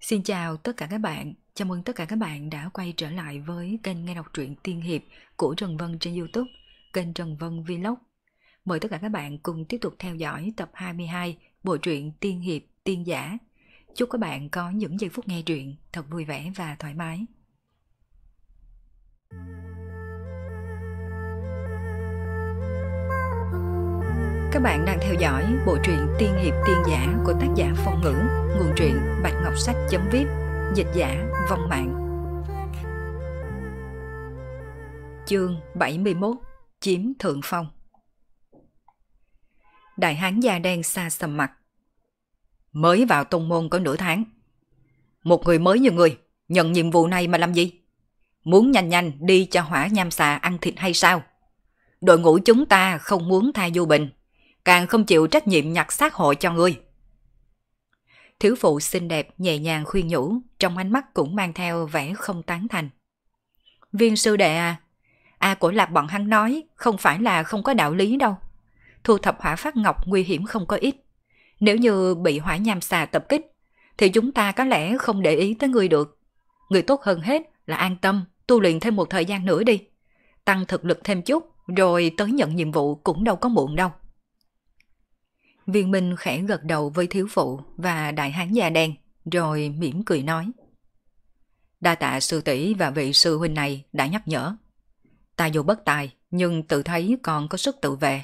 Xin chào tất cả các bạn, chào mừng tất cả các bạn đã quay trở lại với kênh nghe đọc truyện tiên hiệp của Trần Vân trên Youtube, kênh Trần Vân Vlog. Mời tất cả các bạn cùng tiếp tục theo dõi tập 22 bộ truyện Tiên Hiệp Tiên Giả. Chúc các bạn có những giây phút nghe truyện thật vui vẻ và thoải mái. Thank you. Các bạn đang theo dõi bộ truyện Tiên Hiệp Tiên Giả của tác giả Phong Ngữ, nguồn truyện bạch ngọc sách.vip, dịch giả Vong Mạng. Chương 71 Chiếm Thượng Phong Đại hán da đen xa sầm mặt. Mới vào tông môn có nửa tháng. Một người mới như người, nhận nhiệm vụ này mà làm gì? Muốn nhanh nhanh đi cho hỏa nham xà ăn thịt hay sao? Đội ngũ chúng ta không muốn tha du bình, càng không chịu trách nhiệm nhặt xác hội cho ngươi. Thiếu phụ xinh đẹp nhẹ nhàng khuyên nhủ, trong ánh mắt cũng mang theo vẻ không tán thành. Viên sư đệ à, A à của lạc bọn hắn nói không phải là không có đạo lý đâu. Thu thập hỏa phát ngọc nguy hiểm không có ít. Nếu như bị hỏa nham xà tập kích, thì chúng ta có lẽ không để ý tới người được. Người tốt hơn hết là an tâm, tu luyện thêm một thời gian nữa đi. Tăng thực lực thêm chút, rồi tới nhận nhiệm vụ cũng đâu có muộn đâu. Viên Minh khẽ gật đầu với thiếu phụ và đại hán già đen, rồi mỉm cười nói. Đa tạ sư tỷ và vị sư huynh này đã nhắc nhở. Ta dù bất tài, nhưng tự thấy còn có sức tự vệ.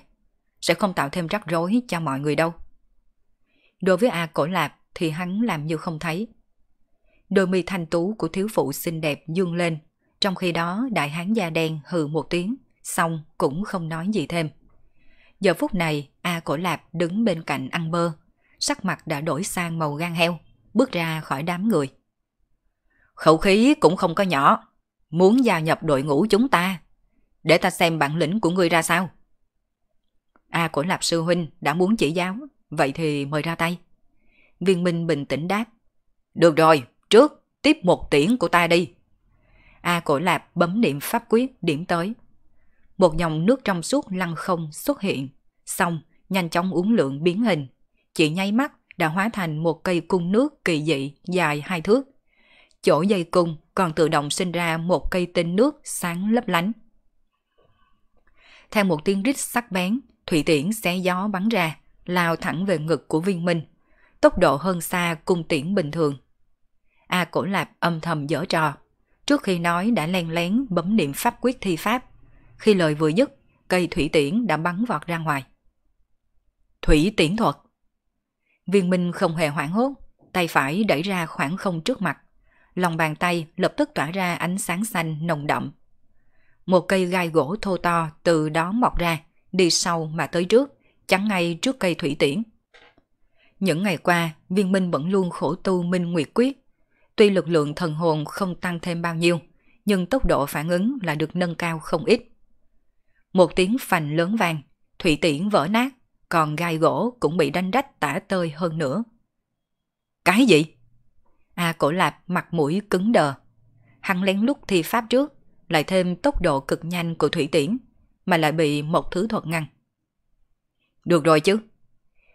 Sẽ không tạo thêm rắc rối cho mọi người đâu. Đối với A Cổ Lạp thì hắn làm như không thấy. Đôi mi thanh tú của thiếu phụ xinh đẹp dương lên, trong khi đó đại hán da đen hừ một tiếng, xong cũng không nói gì thêm. Giờ phút này, A Cổ Lạp đứng bên cạnh ăn bơ, sắc mặt đã đổi sang màu gan heo, bước ra khỏi đám người. Khẩu khí cũng không có nhỏ, muốn gia nhập đội ngũ chúng ta. Để ta xem bản lĩnh của ngươi ra sao. A Cổ Lạp Sư Huynh đã muốn chỉ giáo, vậy thì mời ra tay. Viên Minh bình tĩnh đáp. Được rồi, trước, tiếp một tiễn của ta đi. A Cổ Lạp bấm niệm pháp quyết điểm tới một dòng nước trong suốt lăn không xuất hiện. Xong, nhanh chóng uống lượng biến hình. Chỉ nháy mắt đã hóa thành một cây cung nước kỳ dị dài hai thước. Chỗ dây cung còn tự động sinh ra một cây tinh nước sáng lấp lánh. Theo một tiếng rít sắc bén, thủy tiễn xé gió bắn ra, lao thẳng về ngực của viên minh. Tốc độ hơn xa cung tiễn bình thường. A cổ lạp âm thầm dở trò. Trước khi nói đã len lén bấm niệm pháp quyết thi pháp, khi lời vừa dứt, cây thủy tiễn đã bắn vọt ra ngoài. Thủy tiễn thuật Viên Minh không hề hoảng hốt, tay phải đẩy ra khoảng không trước mặt. Lòng bàn tay lập tức tỏa ra ánh sáng xanh nồng đậm. Một cây gai gỗ thô to từ đó mọc ra, đi sau mà tới trước, chắn ngay trước cây thủy tiễn. Những ngày qua, viên minh vẫn luôn khổ tu minh nguyệt quyết. Tuy lực lượng thần hồn không tăng thêm bao nhiêu, nhưng tốc độ phản ứng là được nâng cao không ít. Một tiếng phành lớn vàng, thủy tiễn vỡ nát, còn gai gỗ cũng bị đánh rách tả tơi hơn nữa. Cái gì? A cổ lạp mặt mũi cứng đờ. Hắn lén lút thi pháp trước, lại thêm tốc độ cực nhanh của thủy tiễn, mà lại bị một thứ thuật ngăn. Được rồi chứ.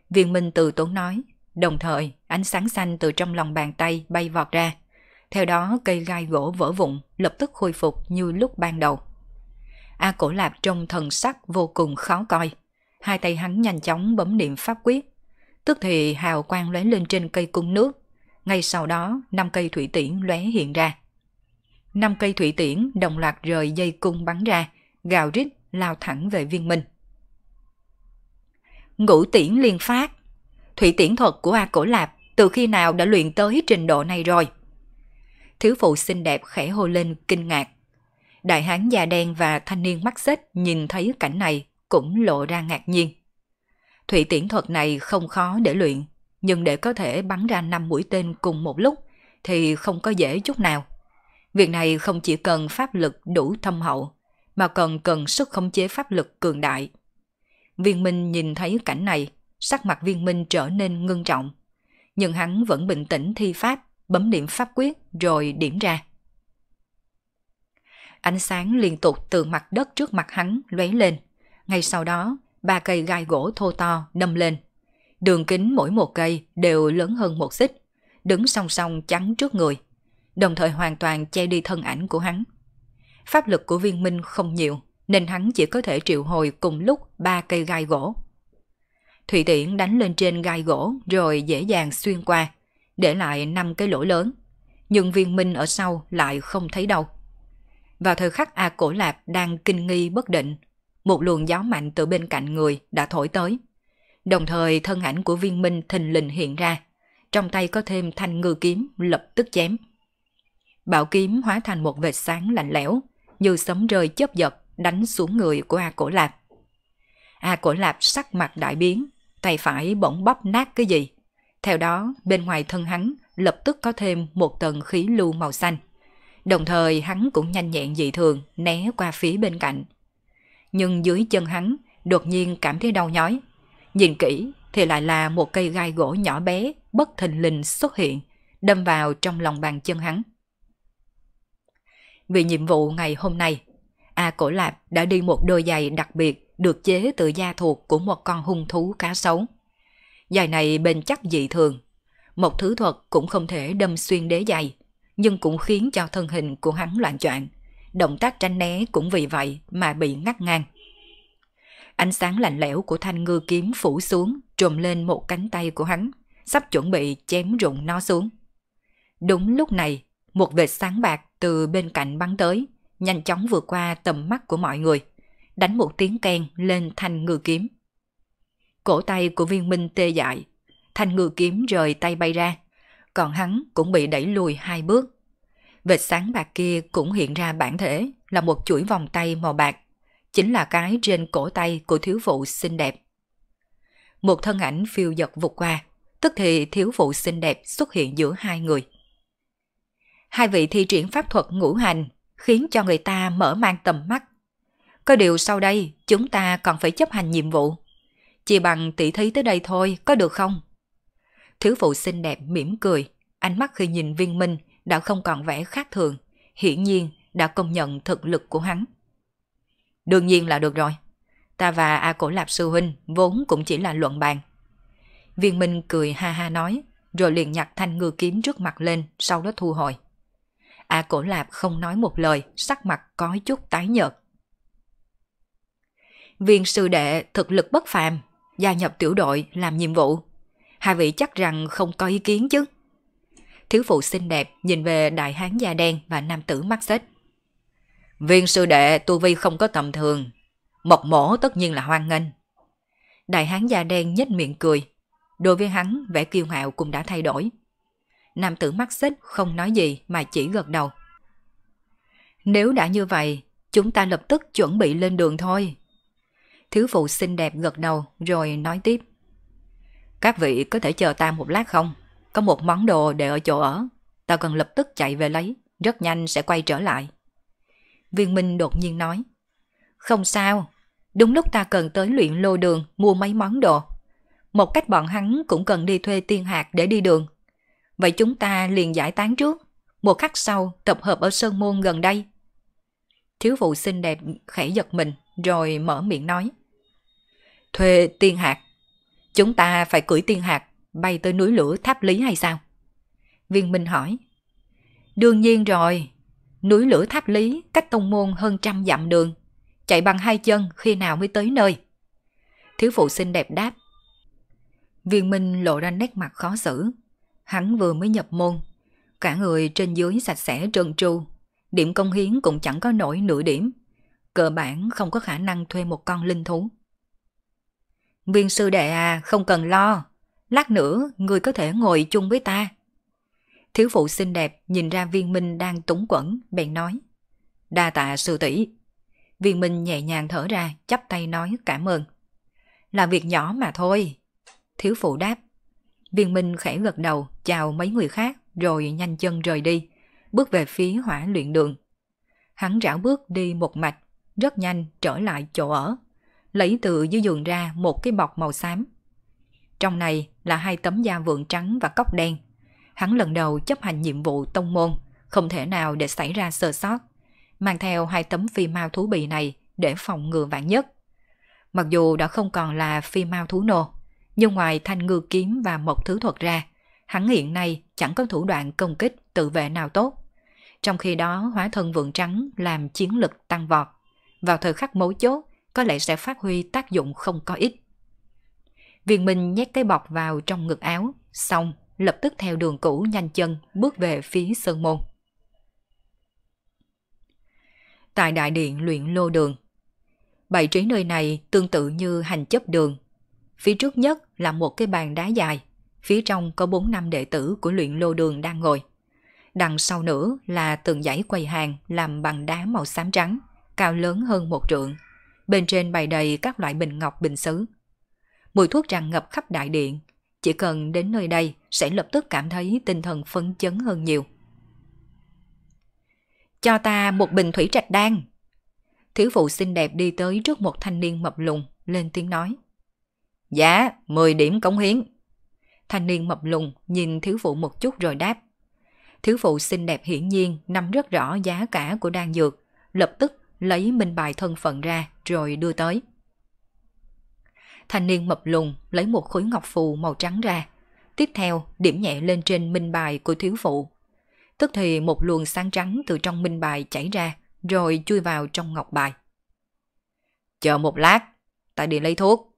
Viên Minh từ tốn nói, đồng thời ánh sáng xanh từ trong lòng bàn tay bay vọt ra. Theo đó cây gai gỗ vỡ vụn lập tức khôi phục như lúc ban đầu. A Cổ Lạp trong thần sắc vô cùng khó coi. Hai tay hắn nhanh chóng bấm niệm pháp quyết. Tức thì hào quang lóe lên trên cây cung nước. Ngay sau đó, năm cây thủy tiễn lóe hiện ra. Năm cây thủy tiễn đồng loạt rời dây cung bắn ra, gào rít lao thẳng về viên minh. Ngũ tiễn liên phát Thủy tiễn thuật của A Cổ Lạp từ khi nào đã luyện tới trình độ này rồi? Thiếu phụ xinh đẹp khẽ hô lên kinh ngạc. Đại hán già đen và thanh niên mắt xích nhìn thấy cảnh này cũng lộ ra ngạc nhiên. Thủy tiễn thuật này không khó để luyện, nhưng để có thể bắn ra 5 mũi tên cùng một lúc thì không có dễ chút nào. Việc này không chỉ cần pháp lực đủ thâm hậu, mà còn cần sức khống chế pháp lực cường đại. Viên Minh nhìn thấy cảnh này, sắc mặt Viên Minh trở nên ngưng trọng. Nhưng hắn vẫn bình tĩnh thi pháp, bấm điểm pháp quyết rồi điểm ra. Ánh sáng liên tục từ mặt đất trước mặt hắn lóe lên. Ngay sau đó, ba cây gai gỗ thô to đâm lên. Đường kính mỗi một cây đều lớn hơn một xích, đứng song song chắn trước người, đồng thời hoàn toàn che đi thân ảnh của hắn. Pháp lực của viên minh không nhiều, nên hắn chỉ có thể triệu hồi cùng lúc ba cây gai gỗ. Thủy tiễn đánh lên trên gai gỗ rồi dễ dàng xuyên qua, để lại năm cái lỗ lớn. Nhưng viên minh ở sau lại không thấy đâu. Vào thời khắc A Cổ Lạp đang kinh nghi bất định, một luồng gió mạnh từ bên cạnh người đã thổi tới. Đồng thời thân ảnh của viên minh thình lình hiện ra, trong tay có thêm thanh ngư kiếm lập tức chém. Bảo kiếm hóa thành một vệt sáng lạnh lẽo, như sấm rơi chớp giật đánh xuống người của A Cổ Lạp. A Cổ Lạp sắc mặt đại biến, tay phải bỗng bóp nát cái gì. Theo đó, bên ngoài thân hắn lập tức có thêm một tầng khí lưu màu xanh. Đồng thời hắn cũng nhanh nhẹn dị thường né qua phía bên cạnh. Nhưng dưới chân hắn đột nhiên cảm thấy đau nhói. Nhìn kỹ thì lại là một cây gai gỗ nhỏ bé bất thình lình xuất hiện đâm vào trong lòng bàn chân hắn. Vì nhiệm vụ ngày hôm nay, A Cổ Lạp đã đi một đôi giày đặc biệt được chế từ da thuộc của một con hung thú cá sấu. Giày này bền chắc dị thường, một thứ thuật cũng không thể đâm xuyên đế giày, nhưng cũng khiến cho thân hình của hắn loạn choạng. Động tác tránh né cũng vì vậy mà bị ngắt ngang. Ánh sáng lạnh lẽo của thanh ngư kiếm phủ xuống, trùm lên một cánh tay của hắn, sắp chuẩn bị chém rụng nó xuống. Đúng lúc này, một vệt sáng bạc từ bên cạnh bắn tới, nhanh chóng vượt qua tầm mắt của mọi người, đánh một tiếng keng lên thanh ngư kiếm. Cổ tay của viên minh tê dại, thanh ngư kiếm rời tay bay ra, còn hắn cũng bị đẩy lùi hai bước. Vệt sáng bạc kia cũng hiện ra bản thể là một chuỗi vòng tay màu bạc, chính là cái trên cổ tay của thiếu phụ xinh đẹp. Một thân ảnh phiêu giật vụt qua, tức thì thiếu phụ xinh đẹp xuất hiện giữa hai người. Hai vị thi triển pháp thuật ngũ hành khiến cho người ta mở mang tầm mắt. Có điều sau đây chúng ta còn phải chấp hành nhiệm vụ. Chỉ bằng tỷ thí tới đây thôi có được không? Thiếu phụ xinh đẹp mỉm cười, ánh mắt khi nhìn viên minh đã không còn vẻ khác thường, hiển nhiên đã công nhận thực lực của hắn. Đương nhiên là được rồi. Ta và A Cổ Lạp Sư Huynh vốn cũng chỉ là luận bàn. Viên Minh cười ha ha nói, rồi liền nhặt thanh ngư kiếm trước mặt lên, sau đó thu hồi. A Cổ Lạp không nói một lời, sắc mặt có chút tái nhợt. Viên sư đệ thực lực bất phàm, gia nhập tiểu đội làm nhiệm vụ hai vị chắc rằng không có ý kiến chứ. Thiếu phụ xinh đẹp nhìn về đại hán da đen và nam tử mắt xếch. Viên sư đệ tu vi không có tầm thường, mộc mổ tất nhiên là hoan nghênh. Đại hán da đen nhếch miệng cười, đối với hắn vẻ kiêu ngạo cũng đã thay đổi. Nam tử mắt xích không nói gì mà chỉ gật đầu. Nếu đã như vậy, chúng ta lập tức chuẩn bị lên đường thôi. Thiếu phụ xinh đẹp gật đầu rồi nói tiếp. Các vị có thể chờ ta một lát không? Có một món đồ để ở chỗ ở. Ta cần lập tức chạy về lấy. Rất nhanh sẽ quay trở lại. Viên Minh đột nhiên nói. Không sao. Đúng lúc ta cần tới luyện lô đường mua mấy món đồ. Một cách bọn hắn cũng cần đi thuê tiên hạt để đi đường. Vậy chúng ta liền giải tán trước. Một khắc sau tập hợp ở Sơn Môn gần đây. Thiếu phụ xinh đẹp khẽ giật mình rồi mở miệng nói. Thuê tiên hạt Chúng ta phải cưỡi tiên hạt, bay tới núi lửa tháp lý hay sao? Viên Minh hỏi. Đương nhiên rồi, núi lửa tháp lý cách tông môn hơn trăm dặm đường. Chạy bằng hai chân khi nào mới tới nơi? Thiếu phụ xinh đẹp đáp. Viên Minh lộ ra nét mặt khó xử. Hắn vừa mới nhập môn. Cả người trên dưới sạch sẽ trơn tru. Điểm công hiến cũng chẳng có nổi nửa điểm. Cơ bản không có khả năng thuê một con linh thú. Viên sư đệ à, không cần lo. Lát nữa, người có thể ngồi chung với ta. Thiếu phụ xinh đẹp nhìn ra viên minh đang túng quẩn, bèn nói. Đa tạ sư tỷ. Viên minh nhẹ nhàng thở ra, chắp tay nói cảm ơn. Là việc nhỏ mà thôi. Thiếu phụ đáp. Viên minh khẽ gật đầu, chào mấy người khác, rồi nhanh chân rời đi, bước về phía hỏa luyện đường. Hắn rảo bước đi một mạch, rất nhanh trở lại chỗ ở lấy từ dưới giường ra một cái bọc màu xám. Trong này là hai tấm da vượng trắng và cốc đen. Hắn lần đầu chấp hành nhiệm vụ tông môn, không thể nào để xảy ra sơ sót. Mang theo hai tấm phi mao thú bì này để phòng ngừa vạn nhất. Mặc dù đã không còn là phi mao thú nô, nhưng ngoài thanh ngư kiếm và một thứ thuật ra, hắn hiện nay chẳng có thủ đoạn công kích tự vệ nào tốt. Trong khi đó hóa thân vượng trắng làm chiến lực tăng vọt. Vào thời khắc mấu chốt, có lẽ sẽ phát huy tác dụng không có ích. Viên Minh nhét cái bọc vào trong ngực áo, xong lập tức theo đường cũ nhanh chân bước về phía Sơn Môn. Tại đại điện luyện lô đường, bày trí nơi này tương tự như hành chấp đường. Phía trước nhất là một cái bàn đá dài, phía trong có bốn năm đệ tử của luyện lô đường đang ngồi. Đằng sau nữa là từng dãy quầy hàng làm bằng đá màu xám trắng, cao lớn hơn một trượng, bên trên bày đầy các loại bình ngọc bình xứ. Mùi thuốc tràn ngập khắp đại điện, chỉ cần đến nơi đây sẽ lập tức cảm thấy tinh thần phấn chấn hơn nhiều. Cho ta một bình thủy trạch đan. Thiếu phụ xinh đẹp đi tới trước một thanh niên mập lùn lên tiếng nói. giá dạ, 10 điểm cống hiến. Thanh niên mập lùn nhìn thiếu phụ một chút rồi đáp. Thiếu phụ xinh đẹp hiển nhiên nắm rất rõ giá cả của đan dược, lập tức lấy minh bài thân phận ra rồi đưa tới. Thanh niên mập lùn lấy một khối ngọc phù màu trắng ra, tiếp theo điểm nhẹ lên trên minh bài của thiếu phụ. Tức thì một luồng sáng trắng từ trong minh bài chảy ra rồi chui vào trong ngọc bài. Chờ một lát, tại đi lấy thuốc.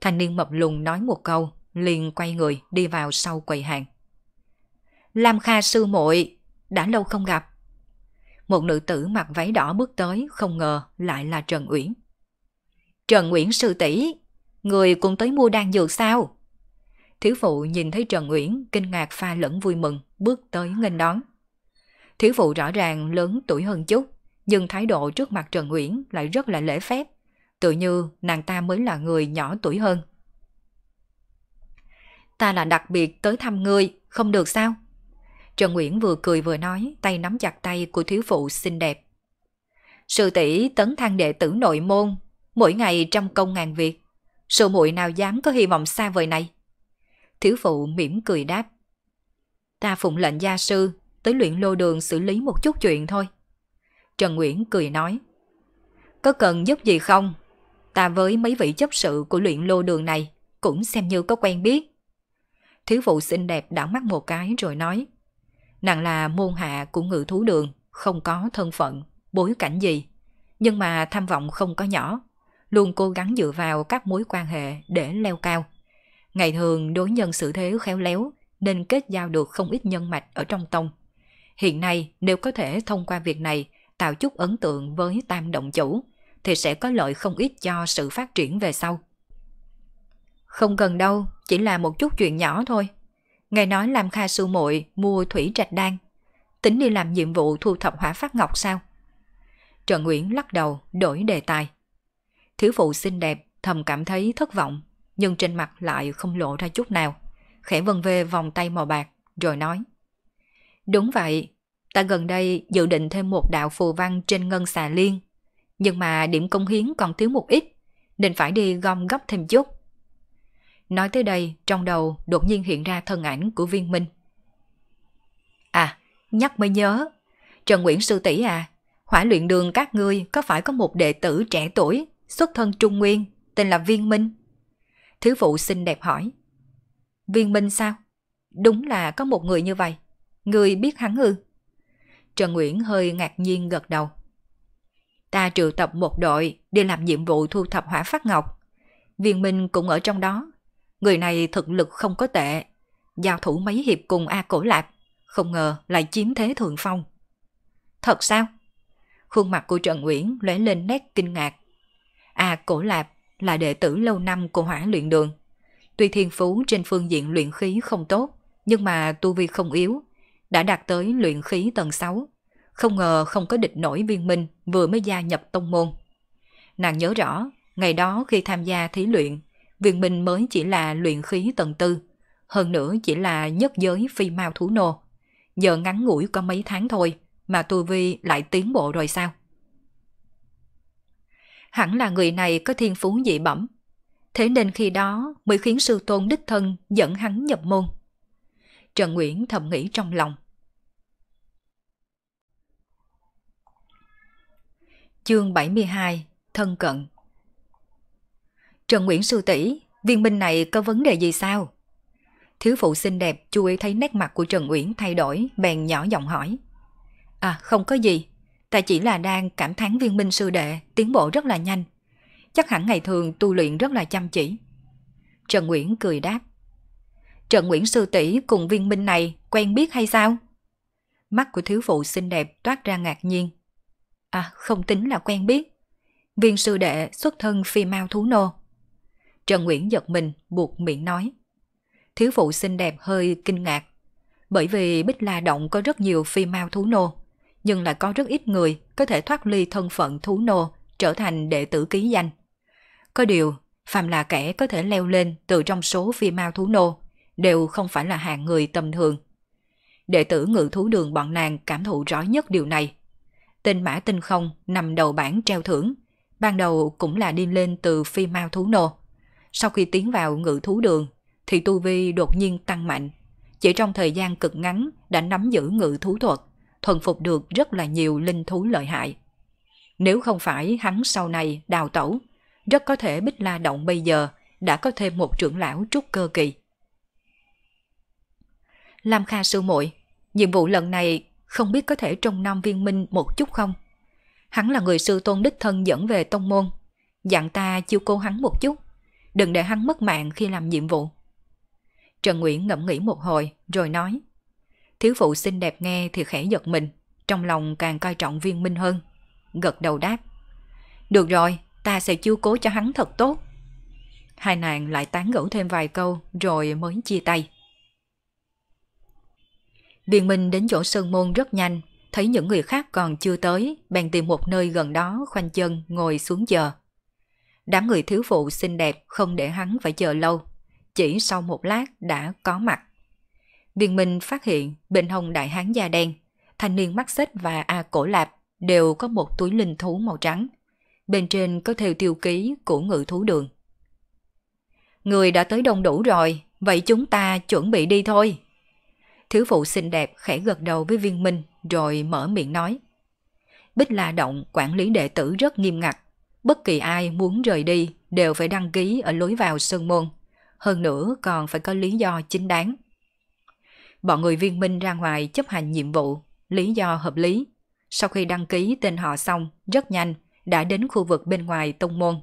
Thanh niên mập lùn nói một câu, liền quay người đi vào sau quầy hàng. Lam Kha sư muội đã lâu không gặp một nữ tử mặc váy đỏ bước tới không ngờ lại là Trần Uyển. Trần Uyển sư tỷ, người cũng tới mua đan dược sao? Thiếu phụ nhìn thấy Trần Uyển kinh ngạc pha lẫn vui mừng bước tới nghênh đón. Thiếu phụ rõ ràng lớn tuổi hơn chút, nhưng thái độ trước mặt Trần Uyển lại rất là lễ phép, tự như nàng ta mới là người nhỏ tuổi hơn. Ta là đặc biệt tới thăm ngươi, không được sao? Trần Nguyễn vừa cười vừa nói, tay nắm chặt tay của thiếu phụ xinh đẹp. Sư tỷ tấn thăng đệ tử nội môn, mỗi ngày trăm công ngàn việc. Sư muội nào dám có hy vọng xa vời này? Thiếu phụ mỉm cười đáp. Ta phụng lệnh gia sư, tới luyện lô đường xử lý một chút chuyện thôi. Trần Nguyễn cười nói. Có cần giúp gì không? Ta với mấy vị chấp sự của luyện lô đường này cũng xem như có quen biết. Thiếu phụ xinh đẹp đảo mắt một cái rồi nói. Nàng là môn hạ của ngự thú đường, không có thân phận, bối cảnh gì. Nhưng mà tham vọng không có nhỏ, luôn cố gắng dựa vào các mối quan hệ để leo cao. Ngày thường đối nhân xử thế khéo léo nên kết giao được không ít nhân mạch ở trong tông. Hiện nay nếu có thể thông qua việc này tạo chút ấn tượng với tam động chủ thì sẽ có lợi không ít cho sự phát triển về sau. Không cần đâu, chỉ là một chút chuyện nhỏ thôi nghe nói làm Kha sư muội mua thủy trạch đan, tính đi làm nhiệm vụ thu thập hỏa phát ngọc sao? Trần Nguyễn lắc đầu, đổi đề tài. Thiếu phụ xinh đẹp, thầm cảm thấy thất vọng, nhưng trên mặt lại không lộ ra chút nào. Khẽ vân vê vòng tay màu bạc, rồi nói. Đúng vậy, ta gần đây dự định thêm một đạo phù văn trên ngân xà liên. Nhưng mà điểm công hiến còn thiếu một ít, nên phải đi gom góp thêm chút. Nói tới đây, trong đầu đột nhiên hiện ra thân ảnh của viên minh. À, nhắc mới nhớ. Trần Nguyễn Sư tỷ à, hỏa luyện đường các ngươi có phải có một đệ tử trẻ tuổi, xuất thân Trung Nguyên, tên là Viên Minh? Thứ phụ xinh đẹp hỏi. Viên Minh sao? Đúng là có một người như vậy. Người biết hắn ư? Trần Nguyễn hơi ngạc nhiên gật đầu. Ta triệu tập một đội đi làm nhiệm vụ thu thập hỏa phát ngọc. Viên Minh cũng ở trong đó, Người này thực lực không có tệ, giao thủ mấy hiệp cùng A Cổ Lạp, không ngờ lại chiếm thế thượng phong. Thật sao? Khuôn mặt của Trần Uyển lóe lên nét kinh ngạc. A Cổ Lạp là đệ tử lâu năm của hỏa luyện đường. Tuy thiên phú trên phương diện luyện khí không tốt, nhưng mà tu vi không yếu, đã đạt tới luyện khí tầng 6. Không ngờ không có địch nổi viên minh vừa mới gia nhập tông môn. Nàng nhớ rõ, ngày đó khi tham gia thí luyện, Viện Minh mới chỉ là luyện khí tầng tư, hơn nữa chỉ là nhất giới phi mau thú nô. Giờ ngắn ngủi có mấy tháng thôi mà tu vi lại tiến bộ rồi sao? Hẳn là người này có thiên phú dị bẩm. Thế nên khi đó mới khiến sư tôn đích thân dẫn hắn nhập môn. Trần Nguyễn thầm nghĩ trong lòng. Chương 72 Thân cận Trần Nguyễn Sư tỷ viên minh này có vấn đề gì sao? Thiếu phụ xinh đẹp chú ý thấy nét mặt của Trần Nguyễn thay đổi, bèn nhỏ giọng hỏi. À, không có gì. Ta chỉ là đang cảm thán viên minh sư đệ, tiến bộ rất là nhanh. Chắc hẳn ngày thường tu luyện rất là chăm chỉ. Trần Nguyễn cười đáp. Trần Nguyễn sư tỷ cùng viên minh này quen biết hay sao? Mắt của thiếu phụ xinh đẹp toát ra ngạc nhiên. À, không tính là quen biết. Viên sư đệ xuất thân phi mau thú nô. Trần Nguyễn giật mình, buộc miệng nói. Thiếu phụ xinh đẹp hơi kinh ngạc. Bởi vì Bích La Động có rất nhiều phi mau thú nô, nhưng lại có rất ít người có thể thoát ly thân phận thú nô trở thành đệ tử ký danh. Có điều, phàm là kẻ có thể leo lên từ trong số phi mau thú nô, đều không phải là hạng người tầm thường. Đệ tử ngự thú đường bọn nàng cảm thụ rõ nhất điều này. Tên mã tinh không nằm đầu bảng treo thưởng, ban đầu cũng là đi lên từ phi mau thú nô sau khi tiến vào ngự thú đường, thì tu vi đột nhiên tăng mạnh. Chỉ trong thời gian cực ngắn đã nắm giữ ngự thú thuật, thuần phục được rất là nhiều linh thú lợi hại. Nếu không phải hắn sau này đào tẩu, rất có thể Bích La Động bây giờ đã có thêm một trưởng lão trúc cơ kỳ. Lam Kha sư muội, nhiệm vụ lần này không biết có thể trong nom viên minh một chút không? Hắn là người sư tôn đích thân dẫn về tông môn, dặn ta chiêu cô hắn một chút đừng để hắn mất mạng khi làm nhiệm vụ. Trần Nguyễn ngẫm nghĩ một hồi rồi nói. Thiếu phụ xinh đẹp nghe thì khẽ giật mình, trong lòng càng coi trọng viên minh hơn. Gật đầu đáp. Được rồi, ta sẽ chiêu cố cho hắn thật tốt. Hai nàng lại tán gẫu thêm vài câu rồi mới chia tay. Viên Minh đến chỗ Sơn Môn rất nhanh, thấy những người khác còn chưa tới, bèn tìm một nơi gần đó khoanh chân ngồi xuống chờ. Đám người thiếu phụ xinh đẹp không để hắn phải chờ lâu, chỉ sau một lát đã có mặt. Viên Minh phát hiện bên hông đại hán da đen, thanh niên mắt xích và A cổ lạp đều có một túi linh thú màu trắng. Bên trên có theo tiêu ký của ngự thú đường. Người đã tới đông đủ rồi, vậy chúng ta chuẩn bị đi thôi. Thiếu phụ xinh đẹp khẽ gật đầu với viên minh rồi mở miệng nói. Bích La Động quản lý đệ tử rất nghiêm ngặt, bất kỳ ai muốn rời đi đều phải đăng ký ở lối vào Sơn Môn. Hơn nữa còn phải có lý do chính đáng. Bọn người viên minh ra ngoài chấp hành nhiệm vụ, lý do hợp lý. Sau khi đăng ký tên họ xong, rất nhanh, đã đến khu vực bên ngoài tông môn.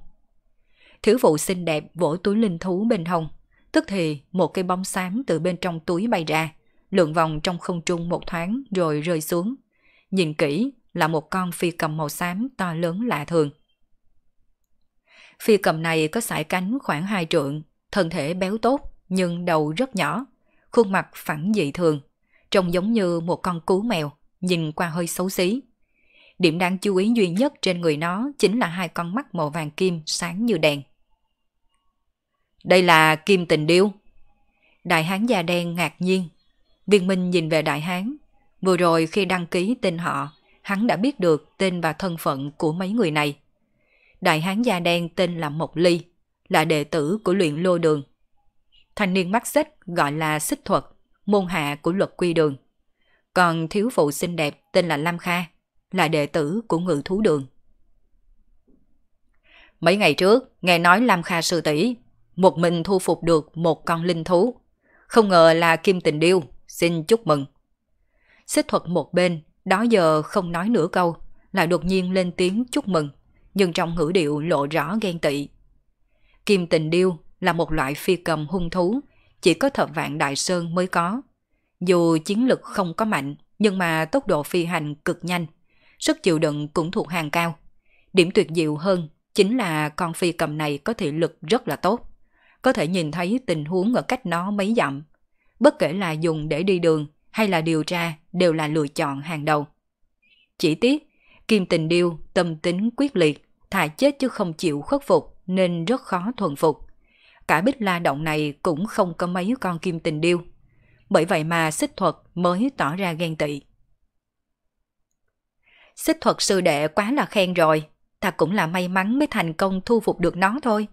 Thiếu phụ xinh đẹp vỗ túi linh thú bên hông. Tức thì một cây bóng xám từ bên trong túi bay ra, lượn vòng trong không trung một thoáng rồi rơi xuống. Nhìn kỹ là một con phi cầm màu xám to lớn lạ thường. Phi cầm này có sải cánh khoảng 2 trượng, thân thể béo tốt nhưng đầu rất nhỏ, khuôn mặt phẳng dị thường, trông giống như một con cú mèo, nhìn qua hơi xấu xí. Điểm đáng chú ý duy nhất trên người nó chính là hai con mắt màu vàng kim sáng như đèn. Đây là kim tình điêu. Đại hán già đen ngạc nhiên. Viên Minh nhìn về đại hán. Vừa rồi khi đăng ký tên họ, hắn đã biết được tên và thân phận của mấy người này đại hán da đen tên là Mộc Ly, là đệ tử của luyện lô đường. Thanh niên mắt xích gọi là xích thuật, môn hạ của luật quy đường. Còn thiếu phụ xinh đẹp tên là Lam Kha, là đệ tử của ngự thú đường. Mấy ngày trước, nghe nói Lam Kha sư tỷ một mình thu phục được một con linh thú. Không ngờ là Kim Tình Điêu, xin chúc mừng. Xích thuật một bên, đó giờ không nói nửa câu, lại đột nhiên lên tiếng chúc mừng nhưng trong ngữ điệu lộ rõ ghen tị. Kim tình điêu là một loại phi cầm hung thú, chỉ có thập vạn đại sơn mới có. Dù chiến lực không có mạnh, nhưng mà tốc độ phi hành cực nhanh, sức chịu đựng cũng thuộc hàng cao. Điểm tuyệt diệu hơn chính là con phi cầm này có thị lực rất là tốt, có thể nhìn thấy tình huống ở cách nó mấy dặm. Bất kể là dùng để đi đường hay là điều tra đều là lựa chọn hàng đầu. Chỉ tiếc, Kim Tình Điêu tâm tính quyết liệt, thà chết chứ không chịu khuất phục nên rất khó thuần phục. Cả bích la động này cũng không có mấy con kim tình điêu. Bởi vậy mà xích thuật mới tỏ ra ghen tị. Xích thuật sư đệ quá là khen rồi, ta cũng là may mắn mới thành công thu phục được nó thôi.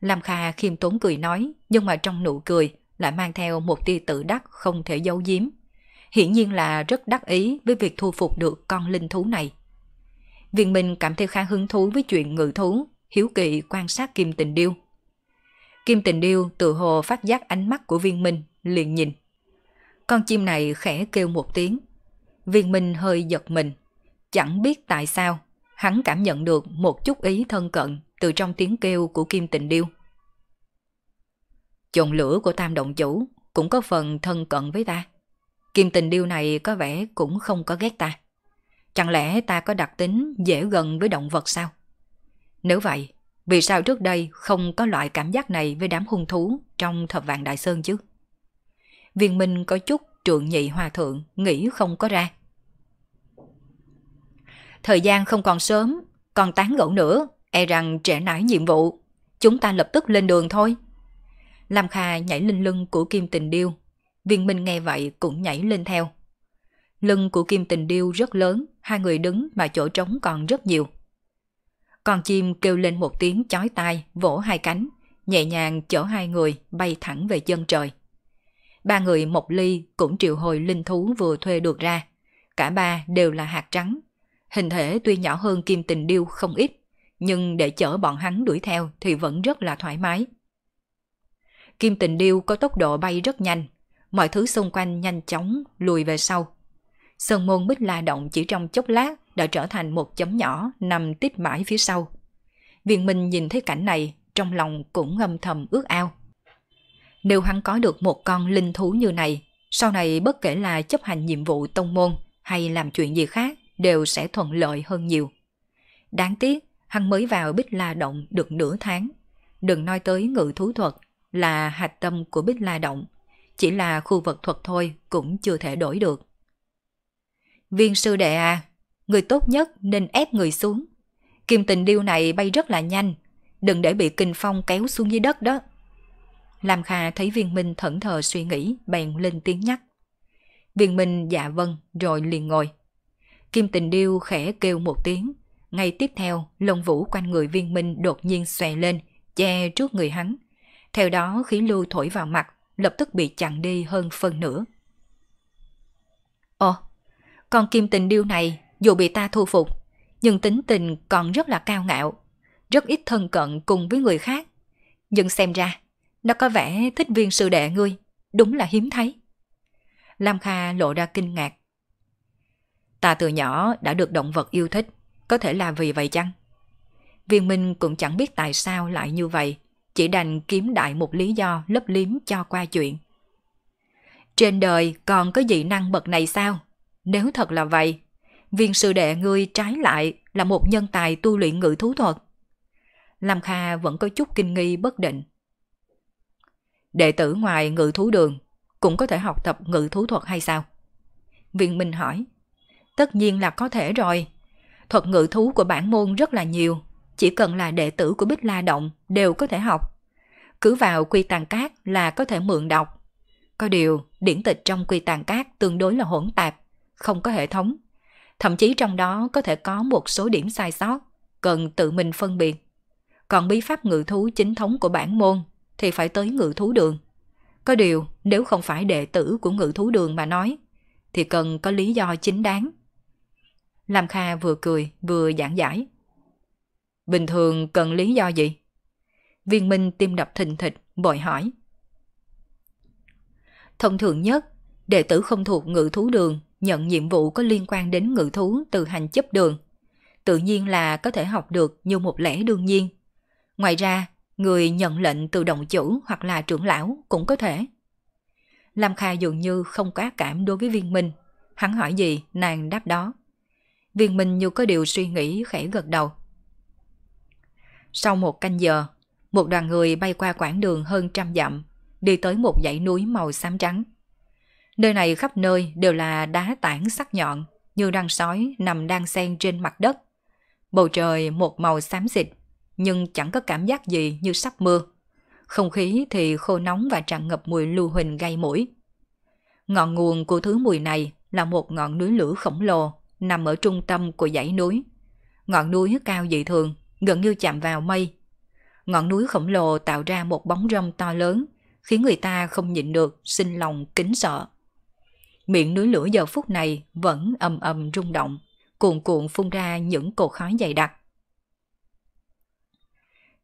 Lam Kha khiêm tốn cười nói, nhưng mà trong nụ cười lại mang theo một tia tự đắc không thể giấu giếm. Hiển nhiên là rất đắc ý với việc thu phục được con linh thú này. Viên Minh cảm thấy khá hứng thú với chuyện ngự thú, hiếu kỳ quan sát Kim Tình Điêu. Kim Tình Điêu tự hồ phát giác ánh mắt của Viên Minh, liền nhìn. Con chim này khẽ kêu một tiếng. Viên Minh hơi giật mình. Chẳng biết tại sao, hắn cảm nhận được một chút ý thân cận từ trong tiếng kêu của Kim Tình Điêu. Chồn lửa của tam động chủ cũng có phần thân cận với ta. Kim Tình Điêu này có vẻ cũng không có ghét ta. Chẳng lẽ ta có đặc tính dễ gần với động vật sao? Nếu vậy, vì sao trước đây không có loại cảm giác này với đám hung thú trong thập vạn đại sơn chứ? Viên Minh có chút trượng nhị hòa thượng nghĩ không có ra. Thời gian không còn sớm, còn tán gẫu nữa, e rằng trẻ nải nhiệm vụ. Chúng ta lập tức lên đường thôi. Lam Kha nhảy lên lưng của Kim Tình Điêu. Viên Minh nghe vậy cũng nhảy lên theo. Lưng của Kim Tình Điêu rất lớn, hai người đứng mà chỗ trống còn rất nhiều. Con chim kêu lên một tiếng chói tai, vỗ hai cánh, nhẹ nhàng chở hai người bay thẳng về chân trời. Ba người một ly cũng triệu hồi linh thú vừa thuê được ra. Cả ba đều là hạt trắng. Hình thể tuy nhỏ hơn Kim Tình Điêu không ít, nhưng để chở bọn hắn đuổi theo thì vẫn rất là thoải mái. Kim Tình Điêu có tốc độ bay rất nhanh, mọi thứ xung quanh nhanh chóng lùi về sau, Sơn môn Bích La Động chỉ trong chốc lát đã trở thành một chấm nhỏ nằm tít mãi phía sau. Viện Minh nhìn thấy cảnh này, trong lòng cũng ngâm thầm ước ao. Nếu hắn có được một con linh thú như này, sau này bất kể là chấp hành nhiệm vụ tông môn hay làm chuyện gì khác đều sẽ thuận lợi hơn nhiều. Đáng tiếc, hắn mới vào Bích La Động được nửa tháng. Đừng nói tới ngự thú thuật là hạch tâm của Bích La Động, chỉ là khu vực thuật thôi cũng chưa thể đổi được. Viên sư đệ à, người tốt nhất nên ép người xuống. Kim tình điêu này bay rất là nhanh, đừng để bị kinh phong kéo xuống dưới đất đó. Lam Kha thấy viên minh thẫn thờ suy nghĩ, bèn lên tiếng nhắc. Viên minh dạ vâng, rồi liền ngồi. Kim tình điêu khẽ kêu một tiếng. Ngay tiếp theo, lông vũ quanh người viên minh đột nhiên xòe lên, che trước người hắn. Theo đó khí lưu thổi vào mặt, lập tức bị chặn đi hơn phần nửa. Con kim tình điêu này dù bị ta thu phục, nhưng tính tình còn rất là cao ngạo, rất ít thân cận cùng với người khác. Nhưng xem ra, nó có vẻ thích viên sư đệ ngươi, đúng là hiếm thấy. Lam Kha lộ ra kinh ngạc. Ta từ nhỏ đã được động vật yêu thích, có thể là vì vậy chăng? Viên Minh cũng chẳng biết tại sao lại như vậy, chỉ đành kiếm đại một lý do lấp liếm cho qua chuyện. Trên đời còn có dị năng bậc này sao? Nếu thật là vậy, viên sư đệ ngươi trái lại là một nhân tài tu luyện ngự thú thuật. Lam Kha vẫn có chút kinh nghi bất định. Đệ tử ngoài ngự thú đường cũng có thể học tập ngự thú thuật hay sao? Viên Minh hỏi. Tất nhiên là có thể rồi. Thuật ngự thú của bản môn rất là nhiều, chỉ cần là đệ tử của Bích La Động đều có thể học. Cứ vào quy tàng cát là có thể mượn đọc. Có điều, điển tịch trong quy tàng cát tương đối là hỗn tạp không có hệ thống. Thậm chí trong đó có thể có một số điểm sai sót, cần tự mình phân biệt. Còn bí pháp ngự thú chính thống của bản môn thì phải tới ngự thú đường. Có điều, nếu không phải đệ tử của ngự thú đường mà nói, thì cần có lý do chính đáng. Lam Kha vừa cười vừa giảng giải. Bình thường cần lý do gì? Viên Minh tim đập thình thịch, bội hỏi. Thông thường nhất, đệ tử không thuộc ngự thú đường nhận nhiệm vụ có liên quan đến ngự thú từ hành chấp đường. Tự nhiên là có thể học được như một lẽ đương nhiên. Ngoài ra, người nhận lệnh từ đồng chủ hoặc là trưởng lão cũng có thể. Lam Kha dường như không có cảm đối với viên minh. Hắn hỏi gì, nàng đáp đó. Viên minh như có điều suy nghĩ khẽ gật đầu. Sau một canh giờ, một đoàn người bay qua quãng đường hơn trăm dặm, đi tới một dãy núi màu xám trắng. Nơi này khắp nơi đều là đá tảng sắc nhọn, như răng sói nằm đang xen trên mặt đất. Bầu trời một màu xám xịt, nhưng chẳng có cảm giác gì như sắp mưa. Không khí thì khô nóng và tràn ngập mùi lưu huỳnh gây mũi. Ngọn nguồn của thứ mùi này là một ngọn núi lửa khổng lồ nằm ở trung tâm của dãy núi. Ngọn núi cao dị thường, gần như chạm vào mây. Ngọn núi khổng lồ tạo ra một bóng râm to lớn, khiến người ta không nhịn được, sinh lòng kính sợ miệng núi lửa giờ phút này vẫn ầm ầm rung động, cuồn cuộn phun ra những cột khói dày đặc.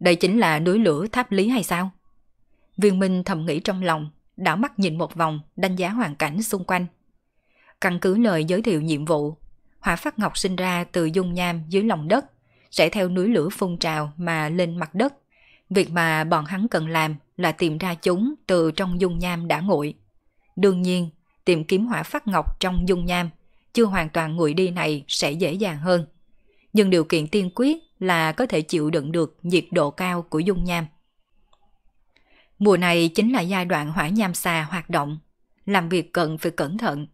Đây chính là núi lửa tháp lý hay sao? Viên Minh thầm nghĩ trong lòng, đảo mắt nhìn một vòng, đánh giá hoàn cảnh xung quanh. Căn cứ lời giới thiệu nhiệm vụ, hỏa phát ngọc sinh ra từ dung nham dưới lòng đất, sẽ theo núi lửa phun trào mà lên mặt đất. Việc mà bọn hắn cần làm là tìm ra chúng từ trong dung nham đã nguội. Đương nhiên, tìm kiếm hỏa phát ngọc trong dung nham, chưa hoàn toàn nguội đi này sẽ dễ dàng hơn. Nhưng điều kiện tiên quyết là có thể chịu đựng được nhiệt độ cao của dung nham. Mùa này chính là giai đoạn hỏa nham xà hoạt động, làm việc cần phải cẩn thận.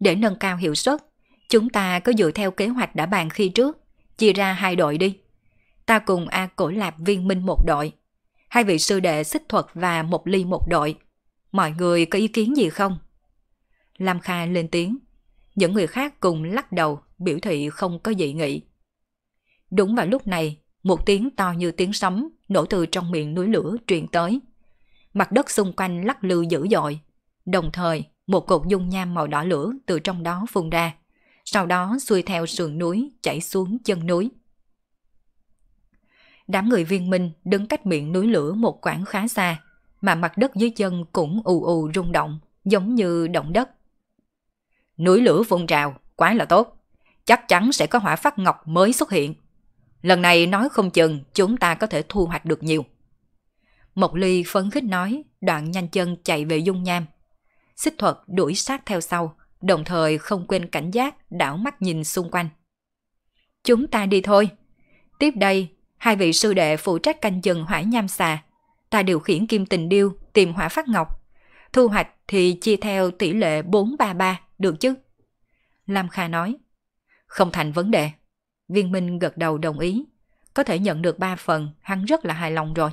Để nâng cao hiệu suất, chúng ta cứ dựa theo kế hoạch đã bàn khi trước, chia ra hai đội đi. Ta cùng A Cổ Lạp Viên Minh một đội, hai vị sư đệ xích thuật và một ly một đội. Mọi người có ý kiến gì không? Lam Kha lên tiếng. Những người khác cùng lắc đầu, biểu thị không có dị nghị. Đúng vào lúc này, một tiếng to như tiếng sấm nổ từ trong miệng núi lửa truyền tới. Mặt đất xung quanh lắc lư dữ dội, đồng thời một cột dung nham màu đỏ lửa từ trong đó phun ra, sau đó xuôi theo sườn núi chảy xuống chân núi. Đám người viên minh đứng cách miệng núi lửa một quãng khá xa, mà mặt đất dưới chân cũng ù ù rung động, giống như động đất núi lửa phun trào, quá là tốt. Chắc chắn sẽ có hỏa phát ngọc mới xuất hiện. Lần này nói không chừng chúng ta có thể thu hoạch được nhiều. Mộc Ly phấn khích nói, đoạn nhanh chân chạy về dung nham. Xích thuật đuổi sát theo sau, đồng thời không quên cảnh giác đảo mắt nhìn xung quanh. Chúng ta đi thôi. Tiếp đây, hai vị sư đệ phụ trách canh chừng hỏa nham xà. Ta điều khiển kim tình điêu tìm hỏa phát ngọc thu hoạch thì chia theo tỷ lệ 433 được chứ? Lam Kha nói, không thành vấn đề. Viên Minh gật đầu đồng ý, có thể nhận được 3 phần, hắn rất là hài lòng rồi.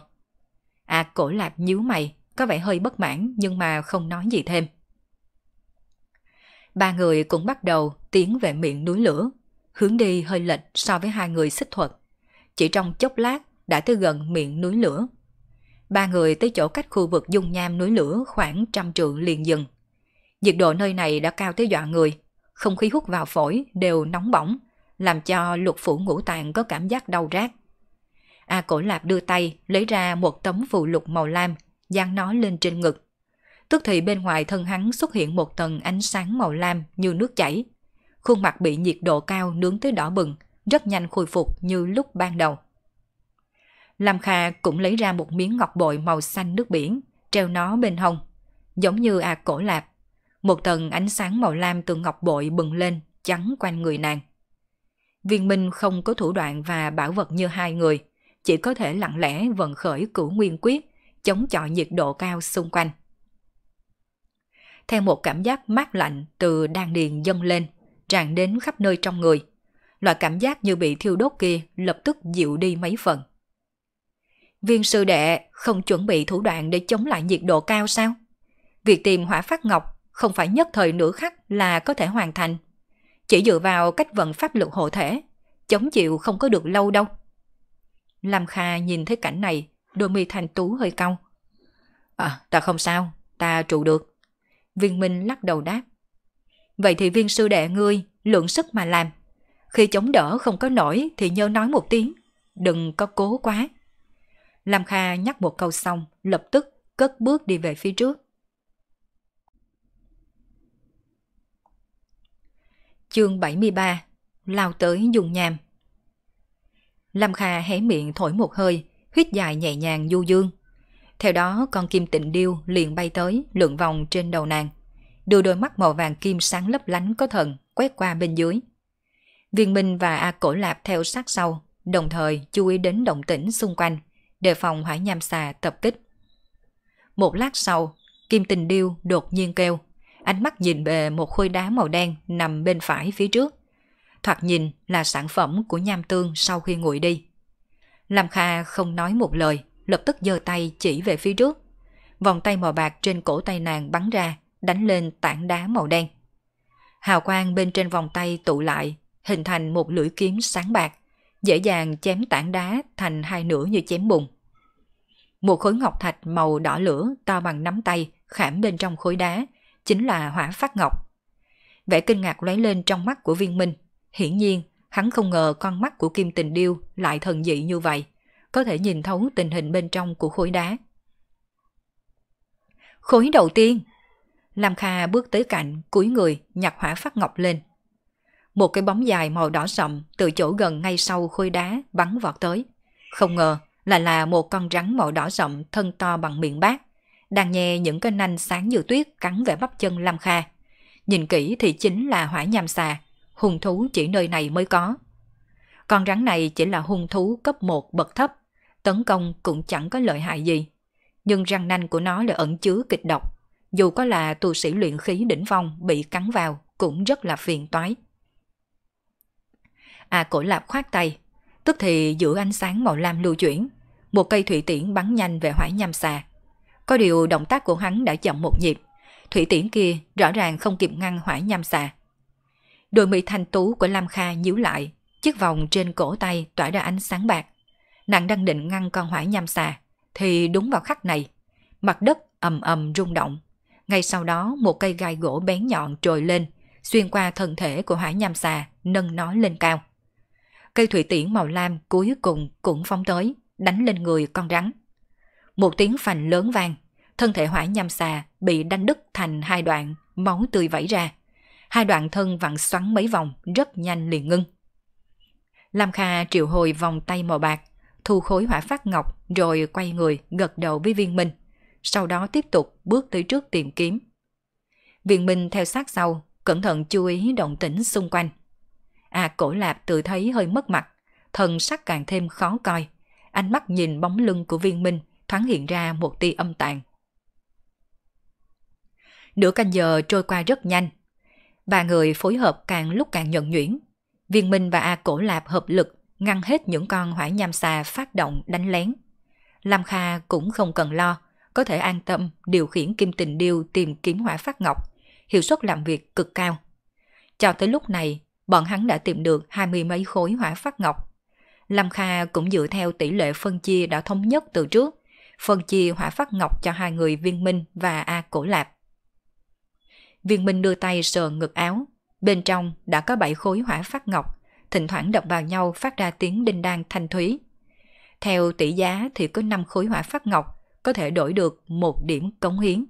À cổ lạp nhíu mày, có vẻ hơi bất mãn nhưng mà không nói gì thêm. Ba người cũng bắt đầu tiến về miệng núi lửa, hướng đi hơi lệch so với hai người xích thuật. Chỉ trong chốc lát đã tới gần miệng núi lửa ba người tới chỗ cách khu vực dung nham núi lửa khoảng trăm trượng liền dừng. Nhiệt độ nơi này đã cao tới dọa người, không khí hút vào phổi đều nóng bỏng, làm cho lục phủ ngũ tạng có cảm giác đau rát. A Cổ Lạp đưa tay lấy ra một tấm phù lục màu lam, dang nó lên trên ngực. Tức thì bên ngoài thân hắn xuất hiện một tầng ánh sáng màu lam như nước chảy. Khuôn mặt bị nhiệt độ cao nướng tới đỏ bừng, rất nhanh khôi phục như lúc ban đầu. Lam Kha cũng lấy ra một miếng ngọc bội màu xanh nước biển, treo nó bên hông, giống như à cổ lạp. Một tầng ánh sáng màu lam từ ngọc bội bừng lên, trắng quanh người nàng. Viên Minh không có thủ đoạn và bảo vật như hai người, chỉ có thể lặng lẽ vận khởi cửu nguyên quyết, chống chọi nhiệt độ cao xung quanh. Theo một cảm giác mát lạnh từ đan điền dâng lên, tràn đến khắp nơi trong người. Loại cảm giác như bị thiêu đốt kia lập tức dịu đi mấy phần viên sư đệ không chuẩn bị thủ đoạn để chống lại nhiệt độ cao sao? Việc tìm hỏa phát ngọc không phải nhất thời nửa khắc là có thể hoàn thành. Chỉ dựa vào cách vận pháp lực hộ thể, chống chịu không có được lâu đâu. Lam Kha nhìn thấy cảnh này, đôi mi thanh tú hơi cong. À, ta không sao, ta trụ được. Viên Minh lắc đầu đáp. Vậy thì viên sư đệ ngươi lượng sức mà làm. Khi chống đỡ không có nổi thì nhớ nói một tiếng. Đừng có cố quá. Lam Kha nhắc một câu xong, lập tức cất bước đi về phía trước. Chương 73 Lao tới dùng nhàm Lam Kha hé miệng thổi một hơi, huyết dài nhẹ nhàng du dương. Theo đó con kim tịnh điêu liền bay tới, lượn vòng trên đầu nàng. Đưa đôi mắt màu vàng kim sáng lấp lánh có thần, quét qua bên dưới. Viên Minh và A Cổ Lạp theo sát sau, đồng thời chú ý đến động tĩnh xung quanh đề phòng hỏa nham xà tập kích. Một lát sau, Kim Tình Điêu đột nhiên kêu, ánh mắt nhìn về một khối đá màu đen nằm bên phải phía trước. Thoạt nhìn là sản phẩm của nham tương sau khi nguội đi. Lam Kha không nói một lời, lập tức giơ tay chỉ về phía trước. Vòng tay màu bạc trên cổ tay nàng bắn ra, đánh lên tảng đá màu đen. Hào quang bên trên vòng tay tụ lại, hình thành một lưỡi kiếm sáng bạc, dễ dàng chém tảng đá thành hai nửa như chém bùn. Một khối ngọc thạch màu đỏ lửa to bằng nắm tay khảm bên trong khối đá chính là hỏa phát ngọc. Vẻ kinh ngạc lóe lên trong mắt của viên minh. Hiển nhiên, hắn không ngờ con mắt của Kim Tình Điêu lại thần dị như vậy, có thể nhìn thấu tình hình bên trong của khối đá. Khối đầu tiên Lam Kha bước tới cạnh, cúi người, nhặt hỏa phát ngọc lên một cái bóng dài màu đỏ sậm từ chỗ gần ngay sau khôi đá bắn vọt tới. Không ngờ là là một con rắn màu đỏ sậm thân to bằng miệng bát, đang nhè những cái nanh sáng như tuyết cắn về bắp chân Lam Kha. Nhìn kỹ thì chính là hỏa nham xà, hung thú chỉ nơi này mới có. Con rắn này chỉ là hung thú cấp 1 bậc thấp, tấn công cũng chẳng có lợi hại gì. Nhưng răng nanh của nó lại ẩn chứa kịch độc, dù có là tu sĩ luyện khí đỉnh phong bị cắn vào cũng rất là phiền toái. A à, Cổ Lạp khoát tay, tức thì giữa ánh sáng màu lam lưu chuyển, một cây thủy tiễn bắn nhanh về hỏa nham xà. Có điều động tác của hắn đã chậm một nhịp, thủy tiễn kia rõ ràng không kịp ngăn hỏa nham xà. Đôi mỹ thanh tú của Lam Kha nhíu lại, chiếc vòng trên cổ tay tỏa ra ánh sáng bạc. Nàng đang định ngăn con hỏa nham xà, thì đúng vào khắc này, mặt đất ầm ầm rung động. Ngay sau đó một cây gai gỗ bén nhọn trồi lên, xuyên qua thân thể của hỏa nham xà, nâng nó lên cao cây thủy tiễn màu lam cuối cùng cũng phóng tới, đánh lên người con rắn. Một tiếng phành lớn vang, thân thể hỏa nham xà bị đánh đứt thành hai đoạn, máu tươi vẩy ra. Hai đoạn thân vặn xoắn mấy vòng, rất nhanh liền ngưng. Lam Kha triệu hồi vòng tay màu bạc, thu khối hỏa phát ngọc rồi quay người gật đầu với viên minh. Sau đó tiếp tục bước tới trước tìm kiếm. Viên minh theo sát sau, cẩn thận chú ý động tĩnh xung quanh. A à, cổ lạp tự thấy hơi mất mặt, thần sắc càng thêm khó coi. Ánh mắt nhìn bóng lưng của viên minh, thoáng hiện ra một tia âm tàn. Nửa canh giờ trôi qua rất nhanh. Ba người phối hợp càng lúc càng nhuận nhuyễn. Viên Minh và A Cổ Lạp hợp lực ngăn hết những con hỏa nham xà phát động đánh lén. Lam Kha cũng không cần lo, có thể an tâm điều khiển Kim Tình Điêu tìm kiếm hỏa phát ngọc, hiệu suất làm việc cực cao. Cho tới lúc này, bọn hắn đã tìm được hai mươi mấy khối hỏa phát ngọc. Lâm Kha cũng dựa theo tỷ lệ phân chia đã thống nhất từ trước, phân chia hỏa phát ngọc cho hai người Viên Minh và A Cổ Lạp. Viên Minh đưa tay sờ ngực áo, bên trong đã có bảy khối hỏa phát ngọc, thỉnh thoảng đập vào nhau phát ra tiếng đinh đan thanh thúy. Theo tỷ giá thì có năm khối hỏa phát ngọc có thể đổi được một điểm cống hiến.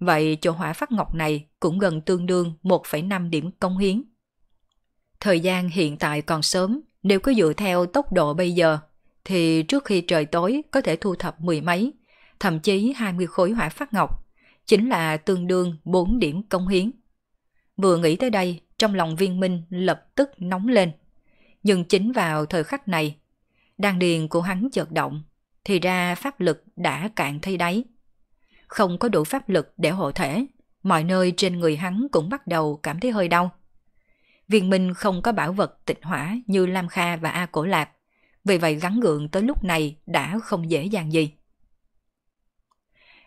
Vậy chỗ hỏa phát ngọc này cũng gần tương đương 1,5 điểm cống hiến. Thời gian hiện tại còn sớm, nếu cứ dựa theo tốc độ bây giờ, thì trước khi trời tối có thể thu thập mười mấy, thậm chí hai mươi khối hỏa phát ngọc, chính là tương đương bốn điểm công hiến. Vừa nghĩ tới đây, trong lòng viên minh lập tức nóng lên. Nhưng chính vào thời khắc này, đan điền của hắn chợt động, thì ra pháp lực đã cạn thay đáy. Không có đủ pháp lực để hộ thể, mọi nơi trên người hắn cũng bắt đầu cảm thấy hơi đau. Viên Minh không có bảo vật tịch hỏa như Lam Kha và A Cổ Lạp, vì vậy gắn gượng tới lúc này đã không dễ dàng gì.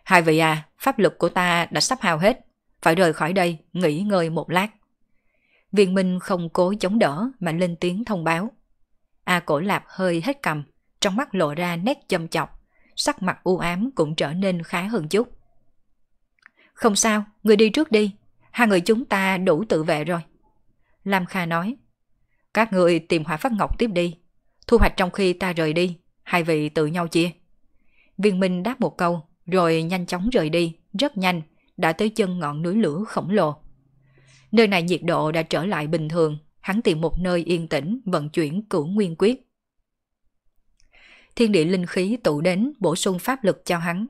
Hai vị à, pháp lực của ta đã sắp hao hết, phải rời khỏi đây, nghỉ ngơi một lát. Viên Minh không cố chống đỡ mà lên tiếng thông báo. A Cổ Lạp hơi hết cầm, trong mắt lộ ra nét châm chọc, sắc mặt u ám cũng trở nên khá hơn chút. Không sao, người đi trước đi, hai người chúng ta đủ tự vệ rồi. Lam Kha nói. Các người tìm hỏa phát ngọc tiếp đi. Thu hoạch trong khi ta rời đi, hai vị tự nhau chia. Viên Minh đáp một câu, rồi nhanh chóng rời đi, rất nhanh, đã tới chân ngọn núi lửa khổng lồ. Nơi này nhiệt độ đã trở lại bình thường, hắn tìm một nơi yên tĩnh vận chuyển cửu nguyên quyết. Thiên địa linh khí tụ đến bổ sung pháp lực cho hắn.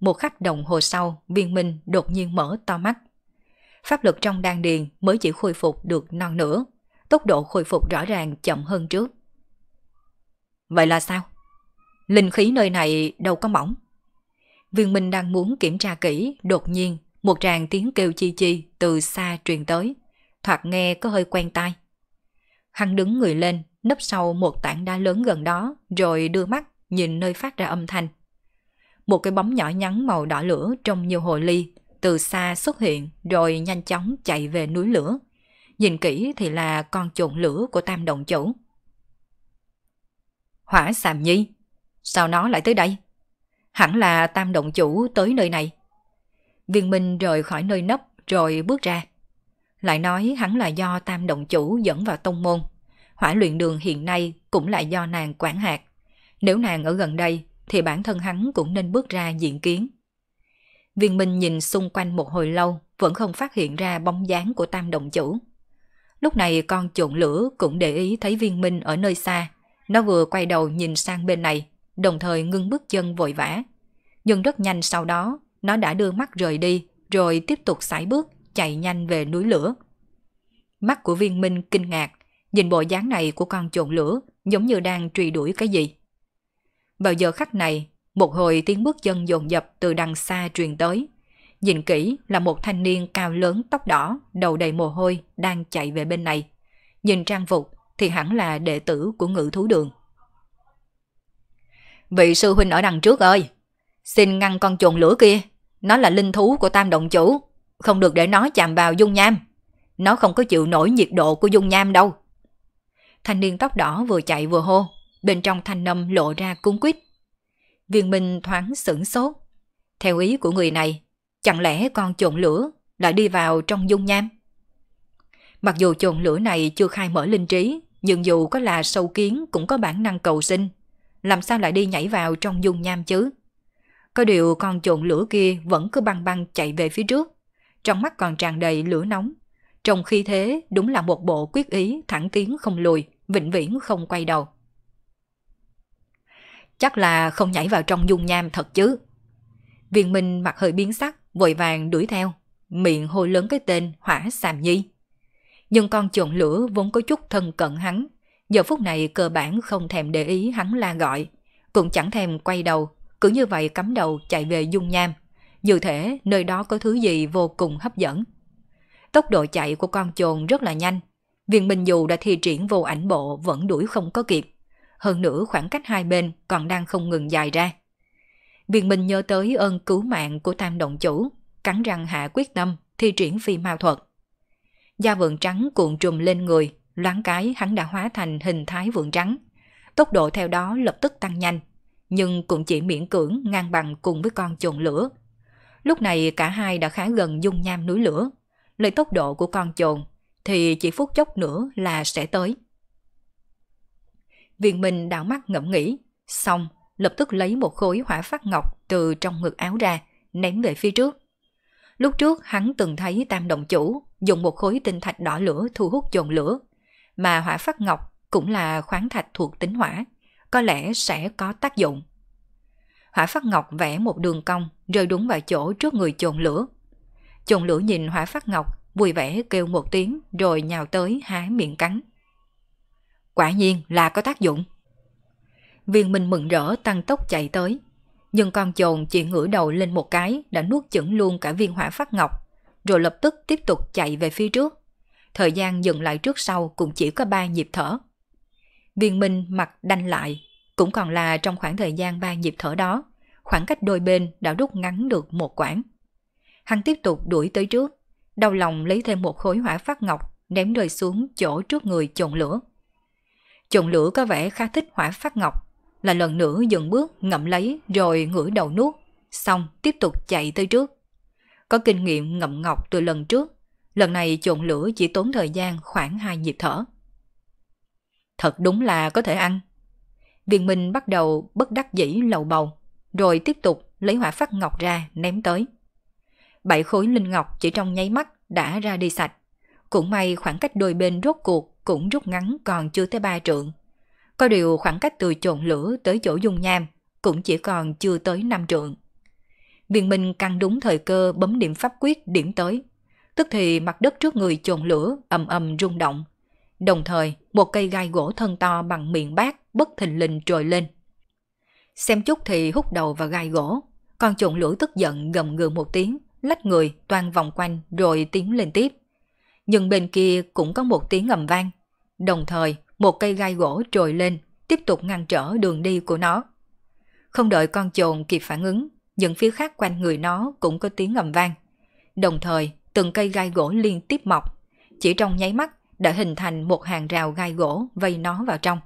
Một khắc đồng hồ sau, viên minh đột nhiên mở to mắt pháp lực trong đan điền mới chỉ khôi phục được non nữa, tốc độ khôi phục rõ ràng chậm hơn trước. Vậy là sao? Linh khí nơi này đâu có mỏng. Viên Minh đang muốn kiểm tra kỹ, đột nhiên, một tràng tiếng kêu chi chi từ xa truyền tới, thoạt nghe có hơi quen tai. Hắn đứng người lên, nấp sau một tảng đá lớn gần đó, rồi đưa mắt nhìn nơi phát ra âm thanh. Một cái bóng nhỏ nhắn màu đỏ lửa trong nhiều hồ ly từ xa xuất hiện rồi nhanh chóng chạy về núi lửa. Nhìn kỹ thì là con chuột lửa của tam động chủ. Hỏa Sàm Nhi, sao nó lại tới đây? Hẳn là tam động chủ tới nơi này. Viên Minh rời khỏi nơi nấp rồi bước ra. Lại nói hắn là do tam động chủ dẫn vào tông môn. Hỏa luyện đường hiện nay cũng là do nàng quản hạt. Nếu nàng ở gần đây thì bản thân hắn cũng nên bước ra diện kiến. Viên Minh nhìn xung quanh một hồi lâu, vẫn không phát hiện ra bóng dáng của tam động chủ. Lúc này con chuộng lửa cũng để ý thấy viên minh ở nơi xa. Nó vừa quay đầu nhìn sang bên này, đồng thời ngưng bước chân vội vã. Nhưng rất nhanh sau đó, nó đã đưa mắt rời đi, rồi tiếp tục sải bước, chạy nhanh về núi lửa. Mắt của viên minh kinh ngạc, nhìn bộ dáng này của con chuộng lửa giống như đang truy đuổi cái gì. Vào giờ khắc này, một hồi tiếng bước chân dồn dập từ đằng xa truyền tới. Nhìn kỹ là một thanh niên cao lớn tóc đỏ, đầu đầy mồ hôi đang chạy về bên này. Nhìn trang phục thì hẳn là đệ tử của ngự thú đường. Vị sư huynh ở đằng trước ơi, xin ngăn con chuồn lửa kia, nó là linh thú của tam động chủ, không được để nó chạm vào dung nham. Nó không có chịu nổi nhiệt độ của dung nham đâu. Thanh niên tóc đỏ vừa chạy vừa hô, bên trong thanh âm lộ ra cung quýt Viên Minh thoáng sửng sốt. Theo ý của người này, chẳng lẽ con trộn lửa lại đi vào trong dung nham? Mặc dù trộn lửa này chưa khai mở linh trí, nhưng dù có là sâu kiến cũng có bản năng cầu sinh. Làm sao lại đi nhảy vào trong dung nham chứ? Có điều con trộn lửa kia vẫn cứ băng băng chạy về phía trước. Trong mắt còn tràn đầy lửa nóng. Trong khi thế đúng là một bộ quyết ý thẳng tiến không lùi, vĩnh viễn không quay đầu chắc là không nhảy vào trong dung nham thật chứ. Viên Minh mặt hơi biến sắc, vội vàng đuổi theo, miệng hô lớn cái tên Hỏa Sàm Nhi. Nhưng con chuột lửa vốn có chút thân cận hắn, giờ phút này cơ bản không thèm để ý hắn la gọi, cũng chẳng thèm quay đầu, cứ như vậy cắm đầu chạy về dung nham. Dù thể nơi đó có thứ gì vô cùng hấp dẫn. Tốc độ chạy của con chuột rất là nhanh, Viên Minh dù đã thi triển vô ảnh bộ vẫn đuổi không có kịp hơn nữa khoảng cách hai bên còn đang không ngừng dài ra. Viên Minh nhớ tới ơn cứu mạng của tam động chủ, cắn răng hạ quyết tâm thi triển phi ma thuật. Da vượng trắng cuộn trùm lên người, loáng cái hắn đã hóa thành hình thái vượng trắng. Tốc độ theo đó lập tức tăng nhanh, nhưng cũng chỉ miễn cưỡng ngang bằng cùng với con chuồn lửa. Lúc này cả hai đã khá gần dung nham núi lửa. Lấy tốc độ của con chuồn, thì chỉ phút chốc nữa là sẽ tới. Viện Minh đảo mắt ngẫm nghĩ, xong lập tức lấy một khối hỏa phát ngọc từ trong ngực áo ra, ném về phía trước. Lúc trước hắn từng thấy tam động chủ dùng một khối tinh thạch đỏ lửa thu hút dồn lửa, mà hỏa phát ngọc cũng là khoáng thạch thuộc tính hỏa, có lẽ sẽ có tác dụng. Hỏa phát ngọc vẽ một đường cong rơi đúng vào chỗ trước người chồn lửa. Chồn lửa nhìn hỏa phát ngọc vui vẻ kêu một tiếng rồi nhào tới há miệng cắn. Quả nhiên là có tác dụng. Viên Minh mừng rỡ tăng tốc chạy tới. Nhưng con chồn chỉ ngửa đầu lên một cái đã nuốt chửng luôn cả viên hỏa phát ngọc, rồi lập tức tiếp tục chạy về phía trước. Thời gian dừng lại trước sau cũng chỉ có ba nhịp thở. Viên Minh mặt đanh lại, cũng còn là trong khoảng thời gian ba nhịp thở đó, khoảng cách đôi bên đã rút ngắn được một quãng. Hắn tiếp tục đuổi tới trước, đau lòng lấy thêm một khối hỏa phát ngọc ném rơi xuống chỗ trước người chồn lửa. Chồng lửa có vẻ khá thích hỏa phát ngọc, là lần nữa dừng bước ngậm lấy rồi ngửa đầu nuốt, xong tiếp tục chạy tới trước. Có kinh nghiệm ngậm ngọc từ lần trước, lần này chồn lửa chỉ tốn thời gian khoảng 2 nhịp thở. Thật đúng là có thể ăn. Viên Minh bắt đầu bất đắc dĩ lầu bầu, rồi tiếp tục lấy hỏa phát ngọc ra ném tới. Bảy khối linh ngọc chỉ trong nháy mắt đã ra đi sạch. Cũng may khoảng cách đôi bên rốt cuộc cũng rút ngắn còn chưa tới ba trượng. Có điều khoảng cách từ trộn lửa tới chỗ dung nham cũng chỉ còn chưa tới năm trượng. Viên Minh căng đúng thời cơ bấm điểm pháp quyết điểm tới. Tức thì mặt đất trước người trộn lửa ầm ầm rung động. Đồng thời, một cây gai gỗ thân to bằng miệng bát bất thình lình trồi lên. Xem chút thì hút đầu vào gai gỗ, con trộn lửa tức giận gầm gừ một tiếng, lách người toàn vòng quanh rồi tiến lên tiếp nhưng bên kia cũng có một tiếng ngầm vang. Đồng thời, một cây gai gỗ trồi lên, tiếp tục ngăn trở đường đi của nó. Không đợi con chồn kịp phản ứng, những phía khác quanh người nó cũng có tiếng ngầm vang. Đồng thời, từng cây gai gỗ liên tiếp mọc, chỉ trong nháy mắt đã hình thành một hàng rào gai gỗ vây nó vào trong.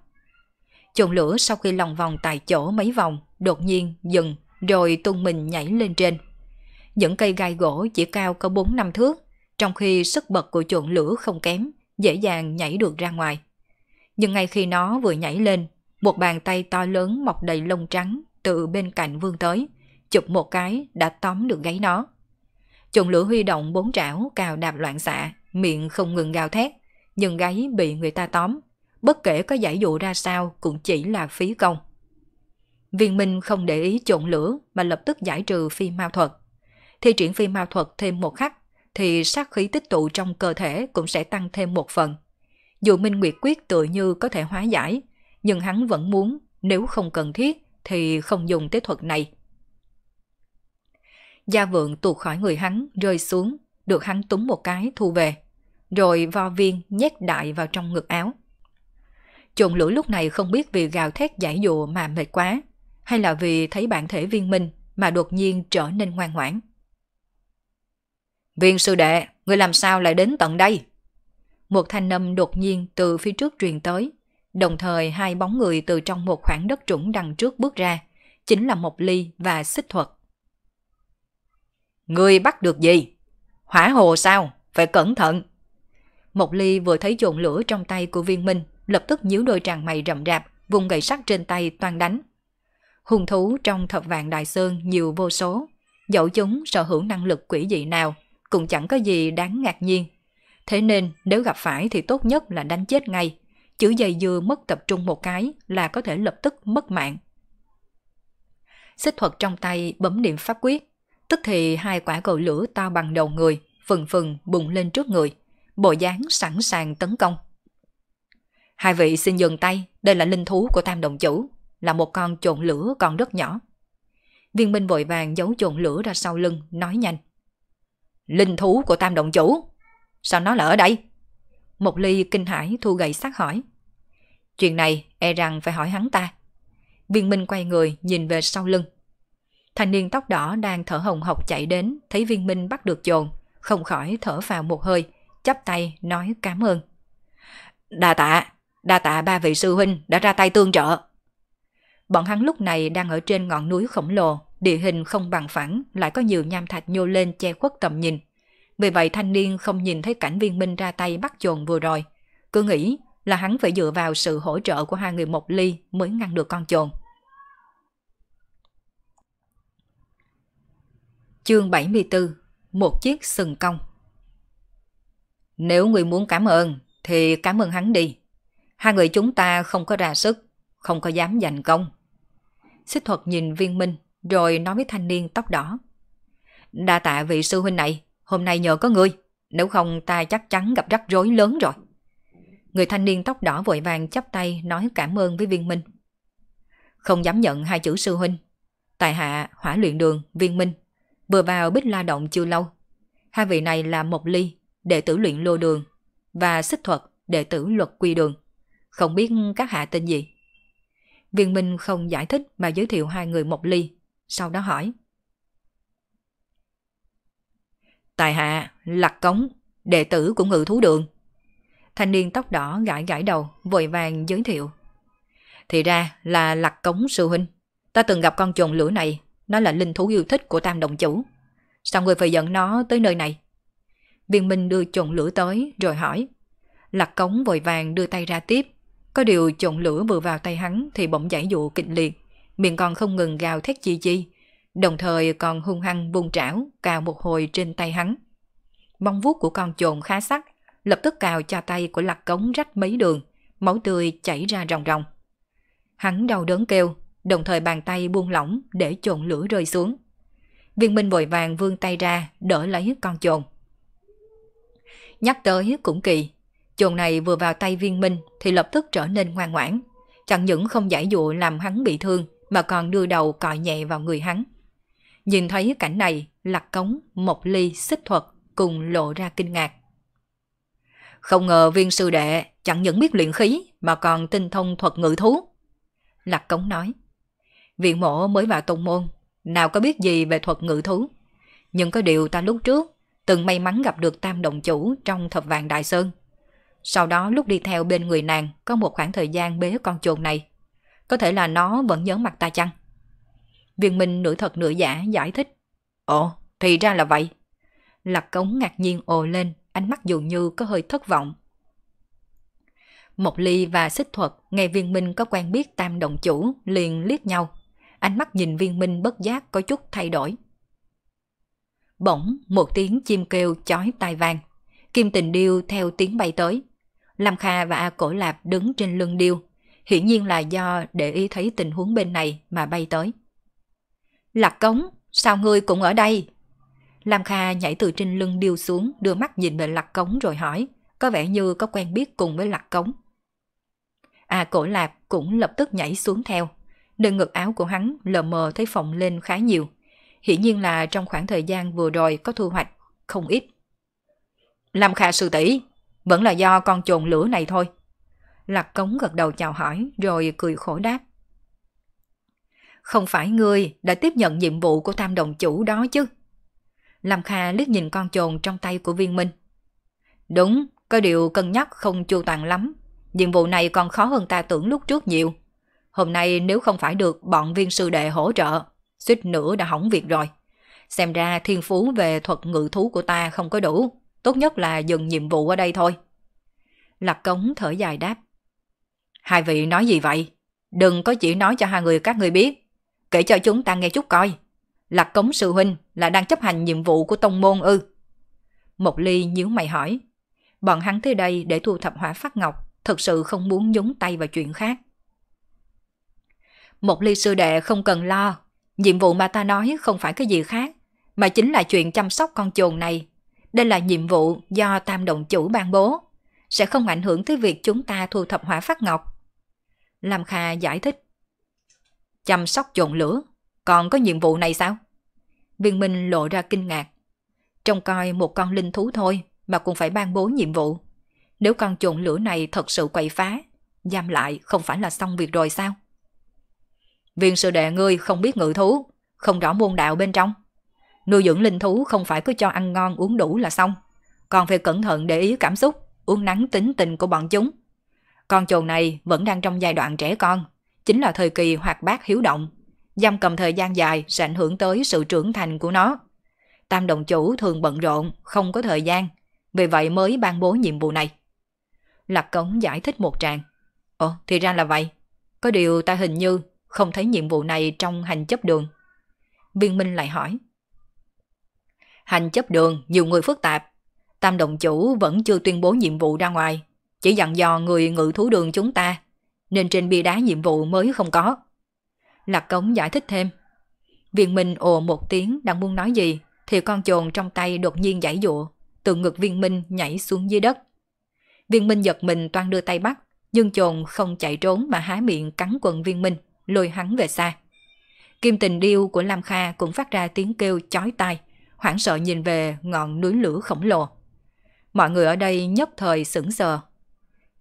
Chồn lửa sau khi lòng vòng tại chỗ mấy vòng, đột nhiên dừng, rồi tung mình nhảy lên trên. Những cây gai gỗ chỉ cao có 4 năm thước, trong khi sức bật của chuộng lửa không kém, dễ dàng nhảy được ra ngoài. Nhưng ngay khi nó vừa nhảy lên, một bàn tay to lớn mọc đầy lông trắng từ bên cạnh vương tới, chụp một cái đã tóm được gáy nó. Chuồng lửa huy động bốn trảo cào đạp loạn xạ, miệng không ngừng gào thét, nhưng gáy bị người ta tóm, bất kể có giải dụ ra sao cũng chỉ là phí công. Viên Minh không để ý trộn lửa mà lập tức giải trừ phi ma thuật. Thi triển phi ma thuật thêm một khắc, thì sát khí tích tụ trong cơ thể cũng sẽ tăng thêm một phần. Dù Minh Nguyệt Quyết tự như có thể hóa giải, nhưng hắn vẫn muốn, nếu không cần thiết, thì không dùng tế thuật này. Gia vượng tuột khỏi người hắn, rơi xuống, được hắn túng một cái thu về, rồi vo viên nhét đại vào trong ngực áo. Trộn lũ lúc này không biết vì gào thét giải dụa mà mệt quá, hay là vì thấy bản thể viên minh mà đột nhiên trở nên ngoan ngoãn. Viên sư đệ, người làm sao lại đến tận đây? Một thanh âm đột nhiên từ phía trước truyền tới, đồng thời hai bóng người từ trong một khoảng đất trũng đằng trước bước ra, chính là Mộc Ly và Xích Thuật. Người bắt được gì? Hỏa hồ sao? Phải cẩn thận. Mộc Ly vừa thấy dồn lửa trong tay của viên minh, lập tức nhíu đôi tràng mày rậm rạp, vùng gậy sắt trên tay toàn đánh. Hùng thú trong thập vạn đại sơn nhiều vô số, dẫu chúng sở hữu năng lực quỷ dị nào cũng chẳng có gì đáng ngạc nhiên. Thế nên nếu gặp phải thì tốt nhất là đánh chết ngay, chữ dày dừa mất tập trung một cái là có thể lập tức mất mạng. Xích thuật trong tay bấm niệm pháp quyết, tức thì hai quả cầu lửa to bằng đầu người, phừng phừng bùng lên trước người, bộ dáng sẵn sàng tấn công. Hai vị xin dừng tay, đây là linh thú của tam đồng chủ, là một con trộn lửa còn rất nhỏ. Viên minh vội vàng giấu trộn lửa ra sau lưng, nói nhanh. Linh thú của tam động chủ. Sao nó lại ở đây? Một ly kinh hãi thu gậy sắc hỏi. Chuyện này e rằng phải hỏi hắn ta. Viên Minh quay người nhìn về sau lưng. Thanh niên tóc đỏ đang thở hồng hộc chạy đến, thấy viên Minh bắt được chồn, không khỏi thở vào một hơi, chắp tay nói cảm ơn. Đa tạ, đa tạ ba vị sư huynh đã ra tay tương trợ. Bọn hắn lúc này đang ở trên ngọn núi khổng lồ, Địa hình không bằng phẳng, lại có nhiều nham thạch nhô lên che khuất tầm nhìn. Vì vậy thanh niên không nhìn thấy cảnh viên minh ra tay bắt chồn vừa rồi. Cứ nghĩ là hắn phải dựa vào sự hỗ trợ của hai người một ly mới ngăn được con chồn. Chương 74 Một chiếc sừng cong Nếu người muốn cảm ơn thì cảm ơn hắn đi. Hai người chúng ta không có ra sức, không có dám giành công. Xích thuật nhìn viên minh rồi nói với thanh niên tóc đỏ. Đa tạ vị sư huynh này, hôm nay nhờ có ngươi nếu không ta chắc chắn gặp rắc rối lớn rồi. Người thanh niên tóc đỏ vội vàng chắp tay nói cảm ơn với viên minh. Không dám nhận hai chữ sư huynh. Tài hạ, hỏa luyện đường, viên minh, vừa vào bích la động chưa lâu. Hai vị này là Mộc Ly, đệ tử luyện lô đường, và xích thuật, đệ tử luật quy đường. Không biết các hạ tên gì? Viên Minh không giải thích mà giới thiệu hai người Mộc Ly sau đó hỏi. Tài hạ, lạc cống, đệ tử của ngự thú đường. Thanh niên tóc đỏ gãi gãi đầu, vội vàng giới thiệu. Thì ra là lạc cống sư huynh. Ta từng gặp con trồn lửa này, nó là linh thú yêu thích của tam đồng chủ. Sao người phải dẫn nó tới nơi này? Viên Minh đưa trồn lửa tới rồi hỏi. Lạc cống vội vàng đưa tay ra tiếp. Có điều trồn lửa vừa vào tay hắn thì bỗng giải dụ kịch liệt miệng còn không ngừng gào thét chi chi, đồng thời còn hung hăng vung trảo cào một hồi trên tay hắn. bong vuốt của con trồn khá sắc, lập tức cào cho tay của lạc cống rách mấy đường, máu tươi chảy ra ròng ròng. Hắn đau đớn kêu, đồng thời bàn tay buông lỏng để trồn lửa rơi xuống. Viên Minh vội vàng vươn tay ra đỡ lấy con trồn. Nhắc tới cũng kỳ, trồn này vừa vào tay viên Minh thì lập tức trở nên ngoan ngoãn, chẳng những không giải dụ làm hắn bị thương mà còn đưa đầu cọ nhẹ vào người hắn. Nhìn thấy cảnh này, lạc cống, một ly, xích thuật cùng lộ ra kinh ngạc. Không ngờ viên sư đệ chẳng những biết luyện khí mà còn tinh thông thuật ngữ thú. Lạc cống nói, viện mộ mới vào tông môn, nào có biết gì về thuật ngữ thú. Nhưng có điều ta lúc trước từng may mắn gặp được tam đồng chủ trong thập vàng đại sơn. Sau đó lúc đi theo bên người nàng có một khoảng thời gian bế con chuồn này có thể là nó vẫn nhớ mặt ta chăng? Viên Minh nửa thật nửa giả giải thích. Ồ, thì ra là vậy. Lạc cống ngạc nhiên ồ lên, ánh mắt dường như có hơi thất vọng. Một ly và xích thuật nghe viên minh có quen biết tam đồng chủ liền liếc nhau. Ánh mắt nhìn viên minh bất giác có chút thay đổi. Bỗng một tiếng chim kêu chói tai vàng Kim tình điêu theo tiếng bay tới. Lam Kha và A Cổ Lạp đứng trên lưng điêu hiển nhiên là do để ý thấy tình huống bên này mà bay tới. Lạc cống, sao ngươi cũng ở đây? Lam Kha nhảy từ trên lưng điêu xuống, đưa mắt nhìn về lạc cống rồi hỏi, có vẻ như có quen biết cùng với lạc cống. À cổ lạp cũng lập tức nhảy xuống theo, nơi ngực áo của hắn lờ mờ thấy phồng lên khá nhiều. Hiển nhiên là trong khoảng thời gian vừa rồi có thu hoạch, không ít. Lam Kha sư tỷ vẫn là do con trồn lửa này thôi. Lạc Cống gật đầu chào hỏi rồi cười khổ đáp. Không phải ngươi đã tiếp nhận nhiệm vụ của tam đồng chủ đó chứ? Lâm Kha liếc nhìn con trồn trong tay của viên minh. Đúng, có điều cân nhắc không chu toàn lắm. Nhiệm vụ này còn khó hơn ta tưởng lúc trước nhiều. Hôm nay nếu không phải được bọn viên sư đệ hỗ trợ, suýt nữa đã hỏng việc rồi. Xem ra thiên phú về thuật ngự thú của ta không có đủ. Tốt nhất là dừng nhiệm vụ ở đây thôi. Lạc Cống thở dài đáp. Hai vị nói gì vậy? Đừng có chỉ nói cho hai người các người biết. Kể cho chúng ta nghe chút coi. Lạc cống sư huynh là đang chấp hành nhiệm vụ của tông môn ư. Một ly nhíu mày hỏi. Bọn hắn tới đây để thu thập hỏa phát ngọc, thật sự không muốn nhúng tay vào chuyện khác. Một ly sư đệ không cần lo, nhiệm vụ mà ta nói không phải cái gì khác, mà chính là chuyện chăm sóc con chồn này. Đây là nhiệm vụ do tam động chủ ban bố, sẽ không ảnh hưởng tới việc chúng ta thu thập hỏa phát ngọc. Lam Kha giải thích. Chăm sóc chồn lửa, còn có nhiệm vụ này sao? Viên Minh lộ ra kinh ngạc. Trông coi một con linh thú thôi mà cũng phải ban bố nhiệm vụ. Nếu con chồn lửa này thật sự quậy phá, giam lại không phải là xong việc rồi sao? Viên sư đệ ngươi không biết ngự thú, không rõ môn đạo bên trong. Nuôi dưỡng linh thú không phải cứ cho ăn ngon uống đủ là xong, còn phải cẩn thận để ý cảm xúc, uống nắng tính tình của bọn chúng con chồn này vẫn đang trong giai đoạn trẻ con, chính là thời kỳ hoạt bát hiếu động. Giam cầm thời gian dài sẽ ảnh hưởng tới sự trưởng thành của nó. Tam đồng chủ thường bận rộn, không có thời gian, vì vậy mới ban bố nhiệm vụ này. Lạc Cống giải thích một tràng. Ồ, thì ra là vậy. Có điều ta hình như không thấy nhiệm vụ này trong hành chấp đường. Viên Minh lại hỏi. Hành chấp đường nhiều người phức tạp. Tam đồng chủ vẫn chưa tuyên bố nhiệm vụ ra ngoài chỉ dặn dò người ngự thú đường chúng ta, nên trên bia đá nhiệm vụ mới không có. Lạc Cống giải thích thêm. Viên Minh ồ một tiếng đang muốn nói gì, thì con chồn trong tay đột nhiên giải dụa, từ ngực Viên Minh nhảy xuống dưới đất. Viên Minh giật mình toan đưa tay bắt, nhưng chồn không chạy trốn mà há miệng cắn quần Viên Minh, lôi hắn về xa. Kim tình điêu của Lam Kha cũng phát ra tiếng kêu chói tai, hoảng sợ nhìn về ngọn núi lửa khổng lồ. Mọi người ở đây nhất thời sững sờ,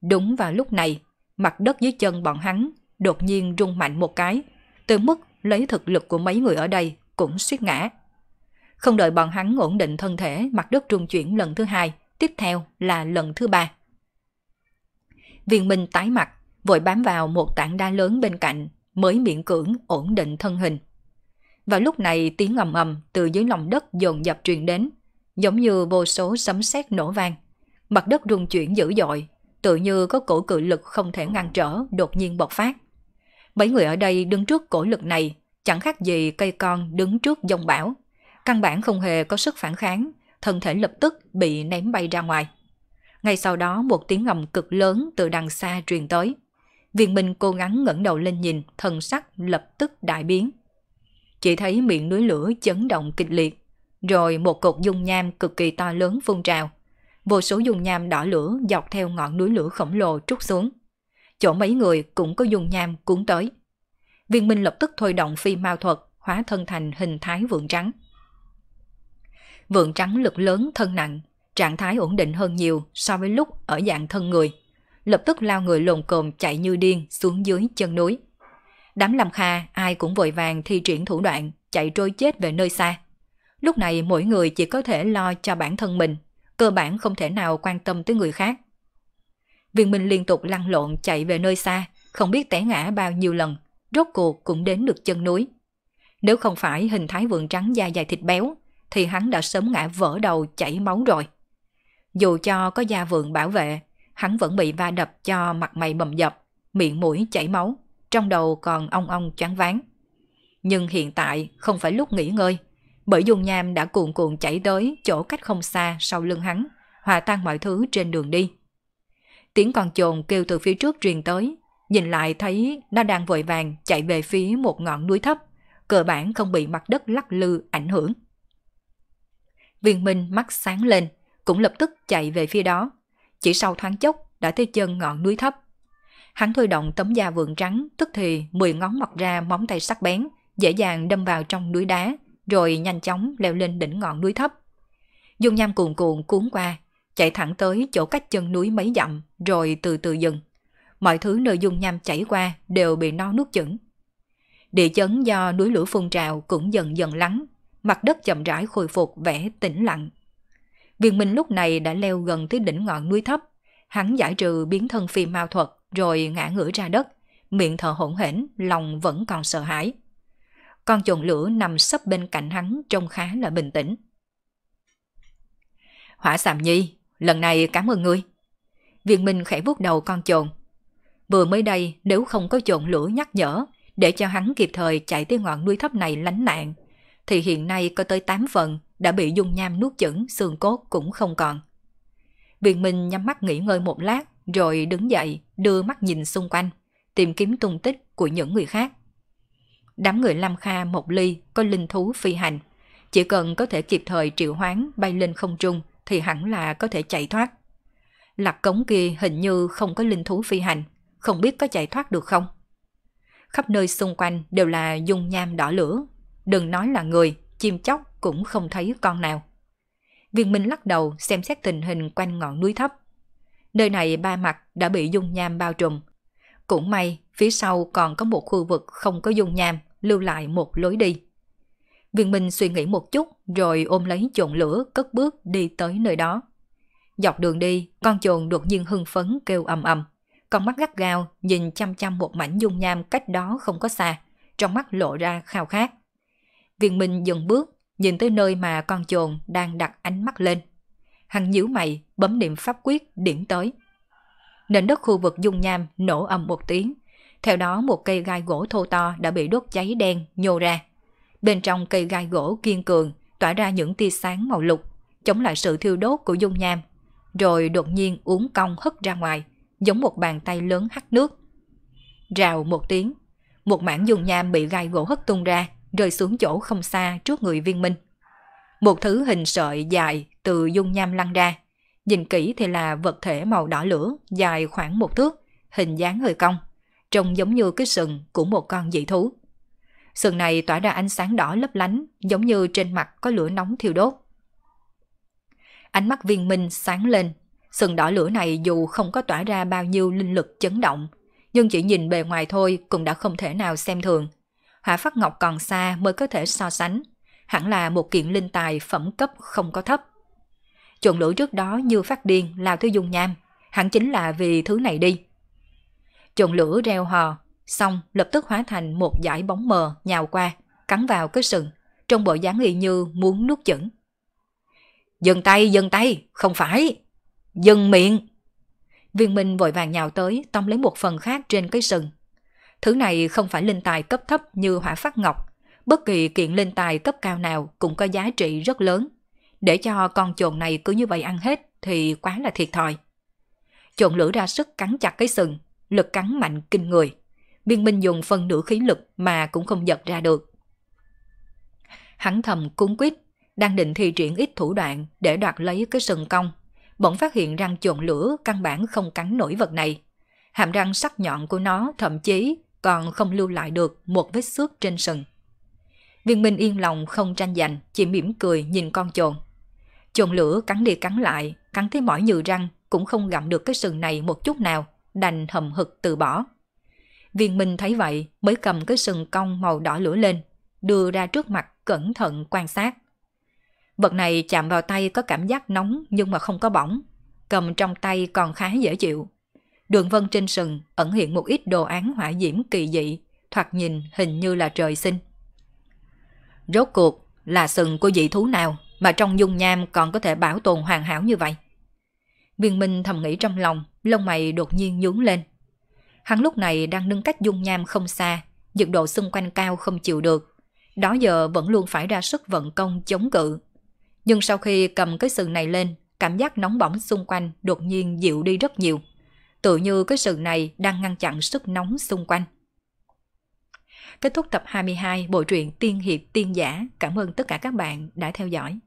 Đúng vào lúc này, mặt đất dưới chân bọn hắn đột nhiên rung mạnh một cái, tới mức lấy thực lực của mấy người ở đây cũng suýt ngã. Không đợi bọn hắn ổn định thân thể, mặt đất rung chuyển lần thứ hai, tiếp theo là lần thứ ba. Viên Minh tái mặt, vội bám vào một tảng đá lớn bên cạnh, mới miễn cưỡng ổn định thân hình. Vào lúc này tiếng ầm ầm từ dưới lòng đất dồn dập truyền đến, giống như vô số sấm sét nổ vang. Mặt đất rung chuyển dữ dội, tự như có cổ cự lực không thể ngăn trở đột nhiên bộc phát. Bảy người ở đây đứng trước cổ lực này, chẳng khác gì cây con đứng trước dòng bão. Căn bản không hề có sức phản kháng, thân thể lập tức bị ném bay ra ngoài. Ngay sau đó một tiếng ngầm cực lớn từ đằng xa truyền tới. Viên Minh cố gắng ngẩng đầu lên nhìn, thần sắc lập tức đại biến. Chỉ thấy miệng núi lửa chấn động kịch liệt, rồi một cột dung nham cực kỳ to lớn phun trào, vô số dung nham đỏ lửa dọc theo ngọn núi lửa khổng lồ trút xuống. Chỗ mấy người cũng có dung nham cuốn tới. Viên Minh lập tức thôi động phi mao thuật, hóa thân thành hình thái vượng trắng. Vượng trắng lực lớn thân nặng, trạng thái ổn định hơn nhiều so với lúc ở dạng thân người. Lập tức lao người lồn cồm chạy như điên xuống dưới chân núi. Đám Lâm Kha ai cũng vội vàng thi triển thủ đoạn, chạy trôi chết về nơi xa. Lúc này mỗi người chỉ có thể lo cho bản thân mình cơ bản không thể nào quan tâm tới người khác. Viên Minh liên tục lăn lộn chạy về nơi xa, không biết té ngã bao nhiêu lần, rốt cuộc cũng đến được chân núi. Nếu không phải hình thái vượng trắng da dài thịt béo, thì hắn đã sớm ngã vỡ đầu chảy máu rồi. Dù cho có da vượng bảo vệ, hắn vẫn bị va đập cho mặt mày bầm dập, miệng mũi chảy máu, trong đầu còn ong ong choáng váng. Nhưng hiện tại không phải lúc nghỉ ngơi, bởi dùng nham đã cuồn cuộn chảy tới chỗ cách không xa sau lưng hắn, hòa tan mọi thứ trên đường đi. Tiếng con trồn kêu từ phía trước truyền tới, nhìn lại thấy nó đang vội vàng chạy về phía một ngọn núi thấp, cơ bản không bị mặt đất lắc lư ảnh hưởng. Viên Minh mắt sáng lên, cũng lập tức chạy về phía đó. Chỉ sau thoáng chốc đã tới chân ngọn núi thấp. Hắn thôi động tấm da vượng trắng, tức thì 10 ngón mọc ra móng tay sắc bén, dễ dàng đâm vào trong núi đá, rồi nhanh chóng leo lên đỉnh ngọn núi thấp. Dung Nham cuồn cuộn cuốn qua, chạy thẳng tới chỗ cách chân núi mấy dặm rồi từ từ dừng. Mọi thứ nơi Dung Nham chảy qua đều bị no nuốt chửng. Địa chấn do núi lửa phun trào cũng dần dần lắng, mặt đất chậm rãi khôi phục vẻ tĩnh lặng. Viên Minh lúc này đã leo gần tới đỉnh ngọn núi thấp, hắn giải trừ biến thân phi mau thuật rồi ngã ngửa ra đất, miệng thở hổn hển, lòng vẫn còn sợ hãi. Con chồn lửa nằm sấp bên cạnh hắn trông khá là bình tĩnh. Hỏa Sàm Nhi, lần này cảm ơn ngươi. Viện Minh khẽ vuốt đầu con chồn. Vừa mới đây nếu không có chồn lửa nhắc nhở để cho hắn kịp thời chạy tới ngọn núi thấp này lánh nạn, thì hiện nay có tới 8 phần đã bị dung nham nuốt chửng xương cốt cũng không còn. Viện Minh nhắm mắt nghỉ ngơi một lát rồi đứng dậy đưa mắt nhìn xung quanh, tìm kiếm tung tích của những người khác đám người Lam Kha, Mộc Ly có linh thú phi hành. Chỉ cần có thể kịp thời triệu hoán bay lên không trung thì hẳn là có thể chạy thoát. Lạc cống kia hình như không có linh thú phi hành, không biết có chạy thoát được không. Khắp nơi xung quanh đều là dung nham đỏ lửa, đừng nói là người, chim chóc cũng không thấy con nào. Viên Minh lắc đầu xem xét tình hình quanh ngọn núi thấp. Nơi này ba mặt đã bị dung nham bao trùm. Cũng may phía sau còn có một khu vực không có dung nham, lưu lại một lối đi. Viên Minh suy nghĩ một chút rồi ôm lấy chồn lửa cất bước đi tới nơi đó. Dọc đường đi, con chuồn đột nhiên hưng phấn kêu ầm ầm. Con mắt gắt gao nhìn chăm chăm một mảnh dung nham cách đó không có xa, trong mắt lộ ra khao khát. Viên Minh dừng bước, nhìn tới nơi mà con chuồn đang đặt ánh mắt lên. Hằng nhíu mày, bấm niệm pháp quyết điểm tới. Nền đất khu vực dung nham nổ ầm một tiếng, theo đó một cây gai gỗ thô to đã bị đốt cháy đen nhô ra. Bên trong cây gai gỗ kiên cường tỏa ra những tia sáng màu lục, chống lại sự thiêu đốt của dung nham, rồi đột nhiên uống cong hất ra ngoài, giống một bàn tay lớn hắt nước. Rào một tiếng, một mảng dung nham bị gai gỗ hất tung ra, rơi xuống chỗ không xa trước người viên minh. Một thứ hình sợi dài từ dung nham lăn ra, nhìn kỹ thì là vật thể màu đỏ lửa dài khoảng một thước, hình dáng hơi cong trông giống như cái sừng của một con dị thú. Sừng này tỏa ra ánh sáng đỏ lấp lánh, giống như trên mặt có lửa nóng thiêu đốt. Ánh mắt viên minh sáng lên, sừng đỏ lửa này dù không có tỏa ra bao nhiêu linh lực chấn động, nhưng chỉ nhìn bề ngoài thôi cũng đã không thể nào xem thường. Hỏa phát ngọc còn xa mới có thể so sánh, hẳn là một kiện linh tài phẩm cấp không có thấp. Chuẩn lũ trước đó như phát điên lao tới dung nham, hẳn chính là vì thứ này đi. Chồn lửa reo hò, xong lập tức hóa thành một dải bóng mờ nhào qua, cắn vào cái sừng, trong bộ dáng y như muốn nuốt chửng. Dừng tay, dừng tay, không phải. Dừng miệng. Viên Minh vội vàng nhào tới, tóm lấy một phần khác trên cái sừng. Thứ này không phải linh tài cấp thấp như hỏa phát ngọc. Bất kỳ kiện linh tài cấp cao nào cũng có giá trị rất lớn. Để cho con chồn này cứ như vậy ăn hết thì quá là thiệt thòi. Chồn lửa ra sức cắn chặt cái sừng, lực cắn mạnh kinh người. Biên Minh dùng phần nửa khí lực mà cũng không giật ra được. Hắn thầm cuốn quýt, đang định thi triển ít thủ đoạn để đoạt lấy cái sừng cong. Bỗng phát hiện răng chuồn lửa căn bản không cắn nổi vật này. Hàm răng sắc nhọn của nó thậm chí còn không lưu lại được một vết xước trên sừng. Viên Minh yên lòng không tranh giành, chỉ mỉm cười nhìn con chồn. Chồn lửa cắn đi cắn lại, cắn tới mỏi nhừ răng, cũng không gặm được cái sừng này một chút nào đành hầm hực từ bỏ. Viên Minh thấy vậy mới cầm cái sừng cong màu đỏ lửa lên, đưa ra trước mặt cẩn thận quan sát. Vật này chạm vào tay có cảm giác nóng nhưng mà không có bỏng, cầm trong tay còn khá dễ chịu. Đường vân trên sừng ẩn hiện một ít đồ án hỏa diễm kỳ dị, thoạt nhìn hình như là trời sinh. Rốt cuộc là sừng của dị thú nào mà trong dung nham còn có thể bảo tồn hoàn hảo như vậy? Viên Minh thầm nghĩ trong lòng, lông mày đột nhiên nhướng lên. Hắn lúc này đang đứng cách dung nham không xa, nhiệt độ xung quanh cao không chịu được. Đó giờ vẫn luôn phải ra sức vận công chống cự. Nhưng sau khi cầm cái sừng này lên, cảm giác nóng bỏng xung quanh đột nhiên dịu đi rất nhiều. Tự như cái sừng này đang ngăn chặn sức nóng xung quanh. Kết thúc tập 22 bộ truyện Tiên Hiệp Tiên Giả. Cảm ơn tất cả các bạn đã theo dõi.